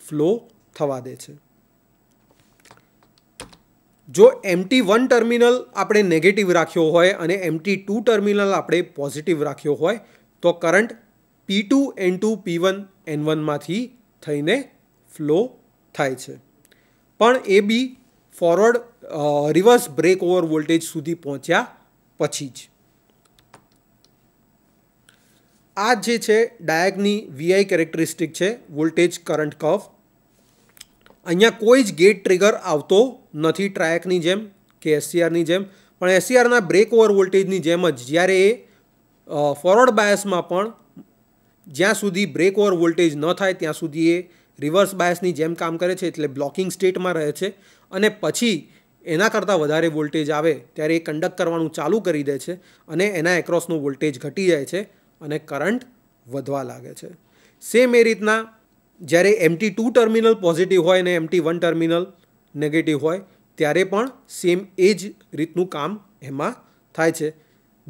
ફ્લો થવા દે છે જો એમટી વન ટર્મિનલ આપણે નેગેટિવ રાખ્યો હોય અને એમટી ટુ ટર્મિનલ આપણે પોઝિટિવ રાખ્યો હોય તો current P two N two P one N વનમાંથી થઈને ફ્લો થાય છે પણ એ બી forward reverse break over voltage સુધી પહોંચ્યા પછી જ આ જે છે ડાયગની વીઆઈ કેરેક્ટરિસ્ટિક છે વોલ્ટેજ કરંટ કફ અહીંયા કોઈ જ ગેટ ટ્રિગર આવતો નથી ટ્રાયકની જેમ કે એસસીઆરની જેમ પણ એસસીઆરના બ્રેક ઓવર વોલ્ટેજની જેમ જ જ્યારે એ ફોરવર્ડ બાયસમાં પણ જ્યાં સુધી બ્રેક ઓવર વોલ્ટેજ ન થાય ત્યાં સુધી એ રિવર્સ બાયસની જેમ કામ કરે છે એટલે બ્લોકિંગ સ્ટેટમાં રહે છે અને પછી એના કરતાં વધારે વોલ્ટેજ આવે ત્યારે એ કંડક્ટ કરવાનું ચાલુ કરી દે છે અને એના એક્રોસનો વોલ્ટેજ ઘટી જાય છે અને કરંટ વધવા લાગે છે સેમ એ રીતના જ્યારે એમટી ટુ ટર્મિનલ પોઝિટિવ હોય અને એમટી વન ટર્મિનલ નેગેટિવ હોય ત્યારે પણ સેમ એ જ રીતનું કામ એમાં થાય છે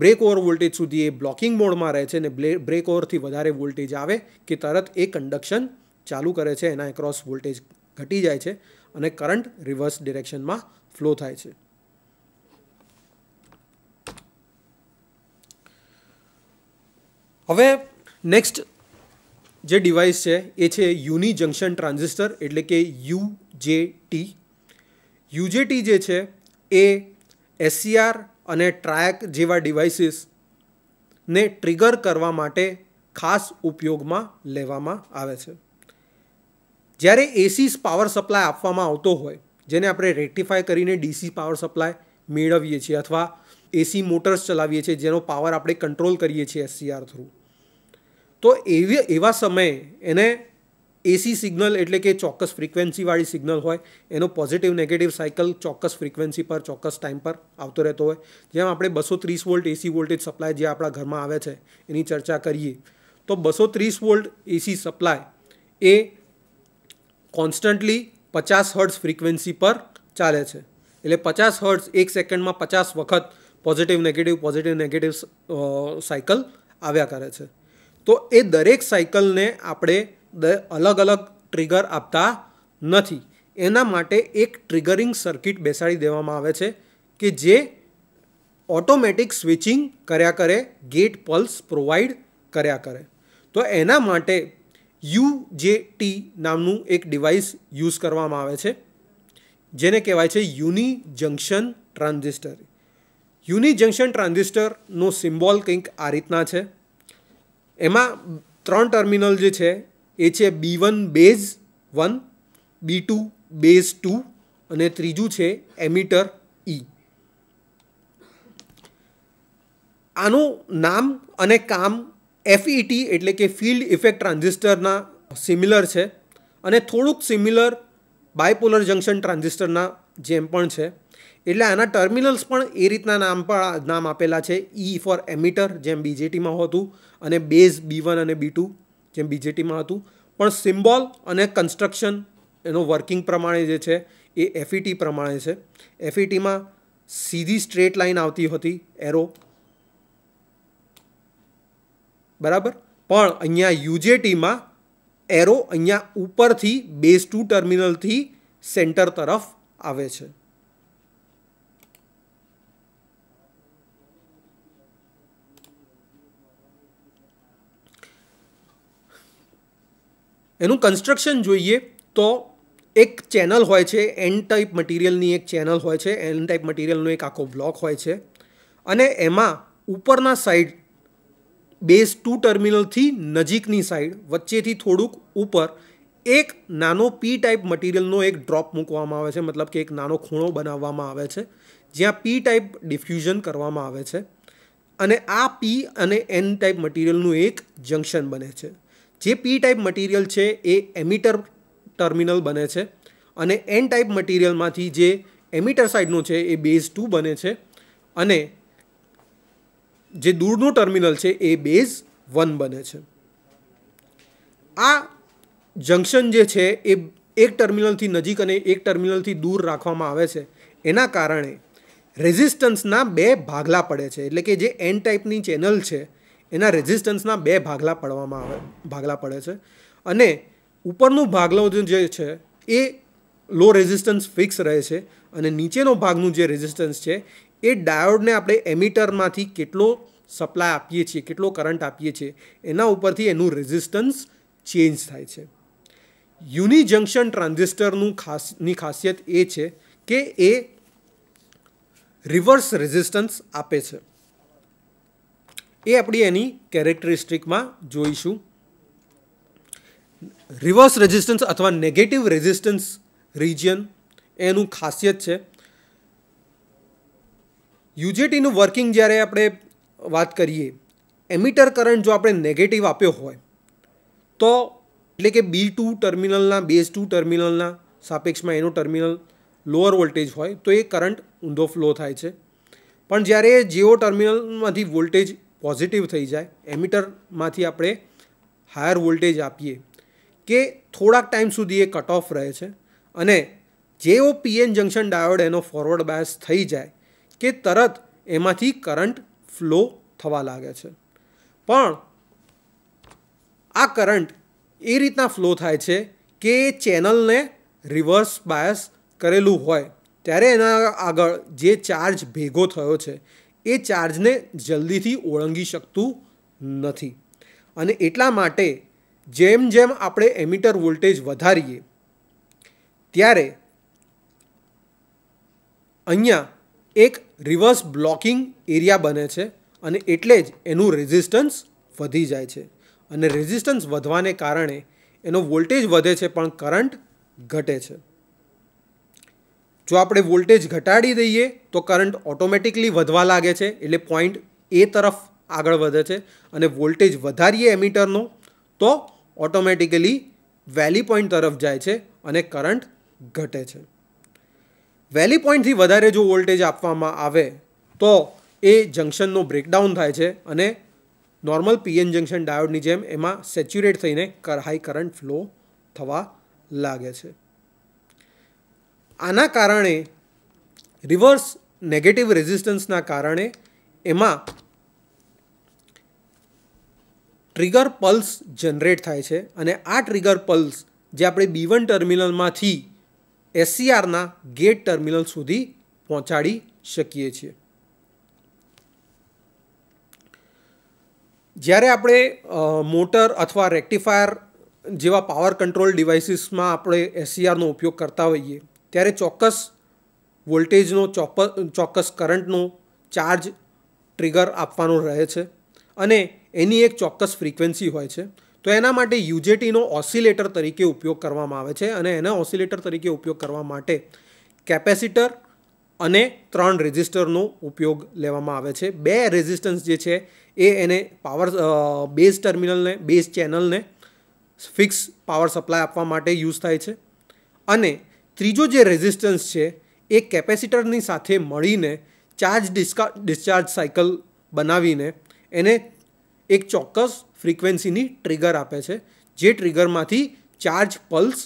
બ્રેક ઓવર વોલ્ટેજ સુધી એ બ્લોકિંગ મોડમાં રહે છે અને બ્રેક ઓવરથી વધારે વોલ્ટેજ આવે કે તરત એ કન્ડક્શન ચાલુ કરે છે એના એક્રોસ વોલ્ટેજ ઘટી જાય છે અને કરંટ રિવર્સ ડિરેક્શનમાં ફ્લો થાય છે હવે નેક્સ્ટ જે ડિવાઇસ છે એ છે યુની જંકશન ટ્રાન્ઝિસ્ટર એટલે કે યુજેટી યુજેટી જે છે એ એસસીઆર અને ટ્રાયક જેવા ડિવાઇસીસને ટ્રિગર કરવા માટે ખાસ ઉપયોગમાં લેવામાં આવે છે જ્યારે એસીસ પાવર સપ્લાય આપવામાં આવતો હોય જેને આપણે રેક્ટિફાય કરીને ડીસી પાવર સપ્લાય મેળવીએ છીએ અથવા એસી મોટર્સ ચલાવીએ છીએ જેનો પાવર આપણે કંટ્રોલ કરીએ છીએ એસસીઆર થ્રુ તો એવી એવા સમયે એને એસી સિગ્નલ એટલે કે ચોક્કસ ફ્રિકવન્સીવાળી સિગ્નલ હોય એનો પોઝિટિવ નેગેટિવ સાયકલ ચોક્કસ ફ્રિકવન્સી પર ચોક્કસ ટાઈમ પર આવતો રહેતો હોય જેમ આપણે બસો ત્રીસ વોલ્ટ એસી વોલ્ટેજ સપ્લાય જે આપણા ઘરમાં આવે છે એની ચર્ચા કરીએ તો બસો ત્રીસ વોલ્ટ એસી સપ્લાય એ કોન્સ્ટન્ટલી પચાસ હર્ટ્સ ફ્રિકવન્સી પર ચાલે છે એટલે પચાસ હર્ટ્સ એક સેકન્ડમાં પચાસ વખત positive negative positive negative cycle આવ્યા કરે છે તો એ દરેક સાયકલને આપણે દ અલગ અલગ ટ્રિગર આપતા નથી એના માટે એક ટ્રિગરિંગ સર્કિટ બેસાડી દેવામાં આવે છે કે જે ઓટોમેટિક સ્વિચિંગ કર્યા કરે ગેટ પલ્સ પ્રોવાઈડ કર્યા કરે તો એના માટે યુ જે ટી નામનું એક ડિવાઇસ યુઝ કરવામાં આવે છે જેને કહેવાય છે uni junction transistor uni junction ટ્રાન્ઝિસ્ટરનો સિમ્બોલ કંઈક આ રીતના છે એમાં ત્રણ ટર્મિનલ જે છે એ છે B one base one B two base two અને ત્રીજું છે એમીટર ઈ આનું નામ અને કામ એફઈટી e એટલે કે ફિલ્ડ ઇફેક્ટ ટ્રાન્ઝિસ્ટરના સિમિલર છે અને થોડુંક સિમિલર બાયપોલર જંકશન ટ્રાન્ઝિસ્ટરના જેમ પણ છે એટલે આના ટર્મિનલ્સ પણ એ રીતના નામ પણ નામ આપેલા છે ઈ ફોર એમિટર જેમ બીજેટીમાં હતું અને બેઝ બી વન અને બી ટુ જેમ બીજેટીમાં હતું પણ સિમ્બોલ અને કન્સ્ટ્રક્શન એનું વર્કિંગ પ્રમાણે જે છે એ એફઈટી e પ્રમાણે છે એફઈટીમાં e સીધી સ્ટ્રેટ લાઇન આવતી હતી એરો બરાબર પણ અહીંયા યુજેટીમાં એરો અહીંયા ઉપરથી બેઝ ટુ ટર્મિનલથી સેન્ટર તરફ આવે છે એનું કન્સ્ટ્રક્શન જોઈએ તો એક ચેનલ હોય છે એન ટાઈપ મટીરિયલની એક ચેનલ હોય છે એન ટાઈપ મટીરિયલનો એક આખો બ્લોક હોય છે અને એમાં ઉપરના સાઈડ બેઝ ટુ ટર્મિનલથી નજીકની સાઈડ વચ્ચેથી થોડુંક ઉપર એક નાનો પી ટાઈપ મટીરિયલનો એક ડ્રોપ મૂકવામાં આવે છે મતલબ કે એક નાનો ખૂણો બનાવવામાં આવે છે જ્યાં પી ટાઈપ ડિફ્યુઝન કરવામાં આવે છે અને આ પી અને એન ટાઈપ મટીરિયલનું એક જંકશન બને છે જે પી ટાઈપ મટીરિયલ છે એ એમિટર ટર્મિનલ બને છે અને એન ટાઈપ મટીરિયલમાંથી જે એમિટર સાઇડનું છે એ બેઝ ટુ બને છે અને જે દૂરનું ટર્મિનલ છે એ બેઝ વન બને છે આ જંકશન જે છે એ એક ટર્મિનલથી નજીક અને એક ટર્મિનલથી દૂર રાખવામાં આવે છે એના કારણે રેઝિસ્ટન્સના બે ભાગલા પડે છે એટલે કે જે એન ટાઈપની ચેનલ છે એના રેઝિસ્ટન્સના બે ભાગલા પડવામાં આવે ભાગલા પડે છે અને ઉપરનું ભાગલું જે છે એ લો રેઝિસ્ટન્સ ફિક્સ રહે છે અને નીચેનો ભાગનું જે રેઝિસ્ટન્સ છે એ ડાયોડને આપણે એમિટરમાંથી કેટલો સપ્લાય આપીએ છીએ કેટલો કરંટ આપીએ છીએ એના ઉપરથી એનું રેઝિસ્ટન્સ ચેન્જ થાય છે યુની જંક્શન ટ્રાન્ઝિસ્ટરનું ખાસની ખાસિયત એ છે કે એ રિવર્સ રેઝિસ્ટન્સ આપે છે એ આપણી એની કેરેક્ટરિસ્ટિકમાં જોઈશું રિવર્સ રેઝિસ્ટન્સ અથવા નેગેટિવ રેઝિસ્ટન્સ રિજિયન એનું ખાસિયત છે યુજેટીનું વર્કિંગ જ્યારે આપણે વાત કરીએ એમિટર કરંટ જો આપણે નેગેટિવ આપ્યો હોય તો એટલે કે બી ટુ ટર્મિનલના બેઝ ટુ ટર્મિનલના સાપેક્ષમાં એનો ટર્મિનલ લોઅર વોલ્ટેજ હોય તો એ કરંટ ઊંધો ફ્લો થાય છે પણ જ્યારે જેઓ ટર્મિનલમાંથી વોલ્ટેજ પોઝિટિવ થઈ જાય એમિટરમાંથી આપણે હાયર વોલ્ટેજ આપીએ કે થોડાક ટાઈમ સુધી એ કટ ઓફ રહે છે અને જેવો પીએન જંકશન ડાયોડ એનો ફોરવર્ડ બાયસ થઈ જાય કે તરત એમાંથી કરંટ ફ્લો થવા લાગે છે પણ આ કરંટ એ રીતના ફ્લો થાય છે કે એ ચેનલને રિવર્સ બાયસ કરેલું હોય ત્યારે એના આગળ જે ચાર્જ ભેગો થયો છે એ ચાર્જને જલ્દીથી ઓળંગી શકતું નથી અને એટલા માટે જેમ જેમ આપણે એમિટર વોલ્ટેજ વધારીએ ત્યારે અહીંયા એક રિવર્સ બ્લોકિંગ એરિયા બને છે અને એટલે જ એનું રેઝિસ્ટન્સ વધી જાય છે અને રેઝિસ્ટન્સ વધવાને કારણે એનો વોલ્ટેજ વધે છે પણ કરંટ ઘટે છે જો આપણે વોલ્ટેજ ઘટાડી દઈએ તો કરંટ ઓટોમેટિકલી વધવા લાગે છે એટલે પોઈન્ટ એ તરફ આગળ વધે છે અને વોલ્ટેજ વધારીએ એમીટરનો તો ઓટોમેટિકલી વેલી પોઈન્ટ તરફ જાય છે અને કરંટ ઘટે છે વેલી પોઈન્ટથી વધારે જો વોલ્ટેજ આપવામાં આવે તો એ જંકશનનો બ્રેકડાઉન થાય છે અને નોર્મલ પીએન જંકશન ડાયોડની જેમ એમાં સેચ્યુરેટ થઈને હાઈ કરંટ ફ્લો થવા લાગે છે આના કારણે રિવર્સ નેગેટિવ રેઝિસ્ટન્સના કારણે એમાં ટ્રિગર પલ્સ જનરેટ થાય છે અને આ ટ્રિગર પલ્સ જે આપણે બી વન ટર્મિનલમાંથી એસસીઆરના ગેટ ટર્મિનલ સુધી પહોંચાડી શકીએ છીએ જ્યારે આપણે મોટર અથવા રેક્ટિફાયર જેવા પાવર કંટ્રોલ ડિવાઇસીસમાં આપણે એસસીઆરનો ઉપયોગ કરતા હોઈએ ત્યારે ચોક્કસ વોલ્ટેજનો ચોક્કસ કરંટનો ચાર્જ ટ્રિગર આપવાનો રહે છે અને એની એક ચોક્કસ ફ્રિકવન્સી હોય છે તો એના માટે યુજેટીનો ઓસિલેટર તરીકે ઉપયોગ કરવામાં આવે છે અને એના ઓસિલેટર તરીકે ઉપયોગ કરવા માટે કેપેસિટર અને ત્રણ રેઝિસ્ટરનો ઉપયોગ લેવામાં આવે છે બે રેઝિસ્ટન્સ જે છે એ એને પાવર બેઝ ટર્મિનલને બેઝ ચેનલને ફિક્સ પાવર સપ્લાય આપવા માટે યુઝ થાય છે અને ત્રીજો જે રેઝિસ્ટન્સ છે એ કેપેસિટરની સાથે મળીને ચાર્જ ડિસ્કા ડિસ્ચાર્જ સાયકલ બનાવીને એને એક ચોક્કસ ફ્રિકવન્સીની ટ્રિગર આપે છે જે ટ્રિગરમાંથી charge pulse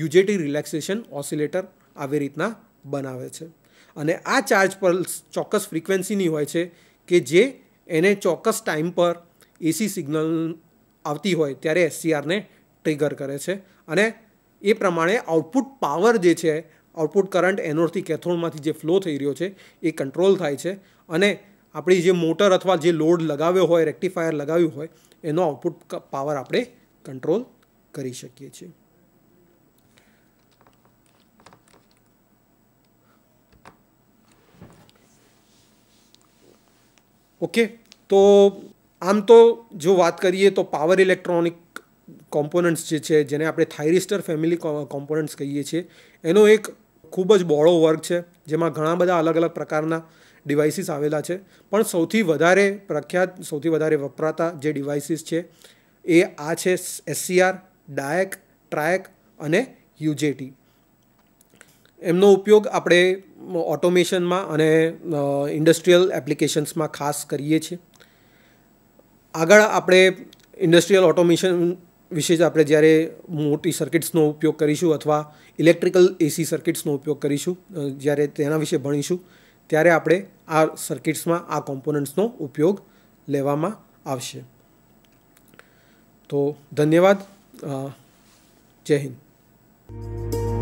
UJT relaxation oscillator આવી રીતના બનાવે છે અને આ ચાર્જ પલ્સ ચોક્કસ ફ્રિકવન્સીની હોય છે કે જે એને ચોક્કસ ટાઈમ પર એસી સિગ્નલ આવતી હોય ત્યારે એસસીઆરને ટ્રિગર કરે છે અને એ પ્રમાણે આઉટપુટ પાવર જે છે આઉટપુટ કરંટ એનોડથી કેથોડમાંથી જે ફ્લો થઈ રહ્યો છે એ કંટ્રોલ થાય છે અને આપણી જે મોટર અથવા જે લોડ લગાવ્યો હોય રેક્ટિફાયર લગાવ્યું હોય એનો આઉટપુટ પાવર આપણે કંટ્રોલ કરી શકીએ છીએ ઓકે તો આમ તો જો વાત કરીએ તો પાવર ઇલેક્ટ્રોનિક કોમ્પોનન્ટ્સ જે છે જેને આપણે થાઇરિસ્ટર ફેમિલી કોમ્પોનન્ટ્સ કહીએ છીએ એનો એક ખૂબ જ બહોળો વર્ગ છે જેમાં ઘણા બધા અલગ અલગ પ્રકારના ડિવાઇસીસ આવેલા છે પણ સૌથી વધારે પ્રખ્યાત સૌથી વધારે વપરાતા જે ડિવાઇસીસ છે એ આ છે એસસીઆર ડાયક ટ્રાયક અને યુજેટી એમનો ઉપયોગ આપણે ઓટોમેશનમાં અને ઇન્ડસ્ટ્રીયલ એપ્લિકેશન્સમાં ખાસ કરીએ છીએ આગળ આપણે ઇન્ડસ્ટ્રીયલ ઓટોમેશન વિશેષ આપણે જ્યારે મોટી સર્કિટ્સનો ઉપયોગ કરીશું અથવા ઇલેક્ટ્રિકલ એસી સર્કિટ્સનો ઉપયોગ કરીશું જ્યારે તેના વિશે ભણીશું ત્યારે આપણે આ સર્કિટ્સમાં આ કોમ્પોનન્ટ્સનો ઉપયોગ લેવામાં આવશે તો ધન્યવાદ જય હિન્દ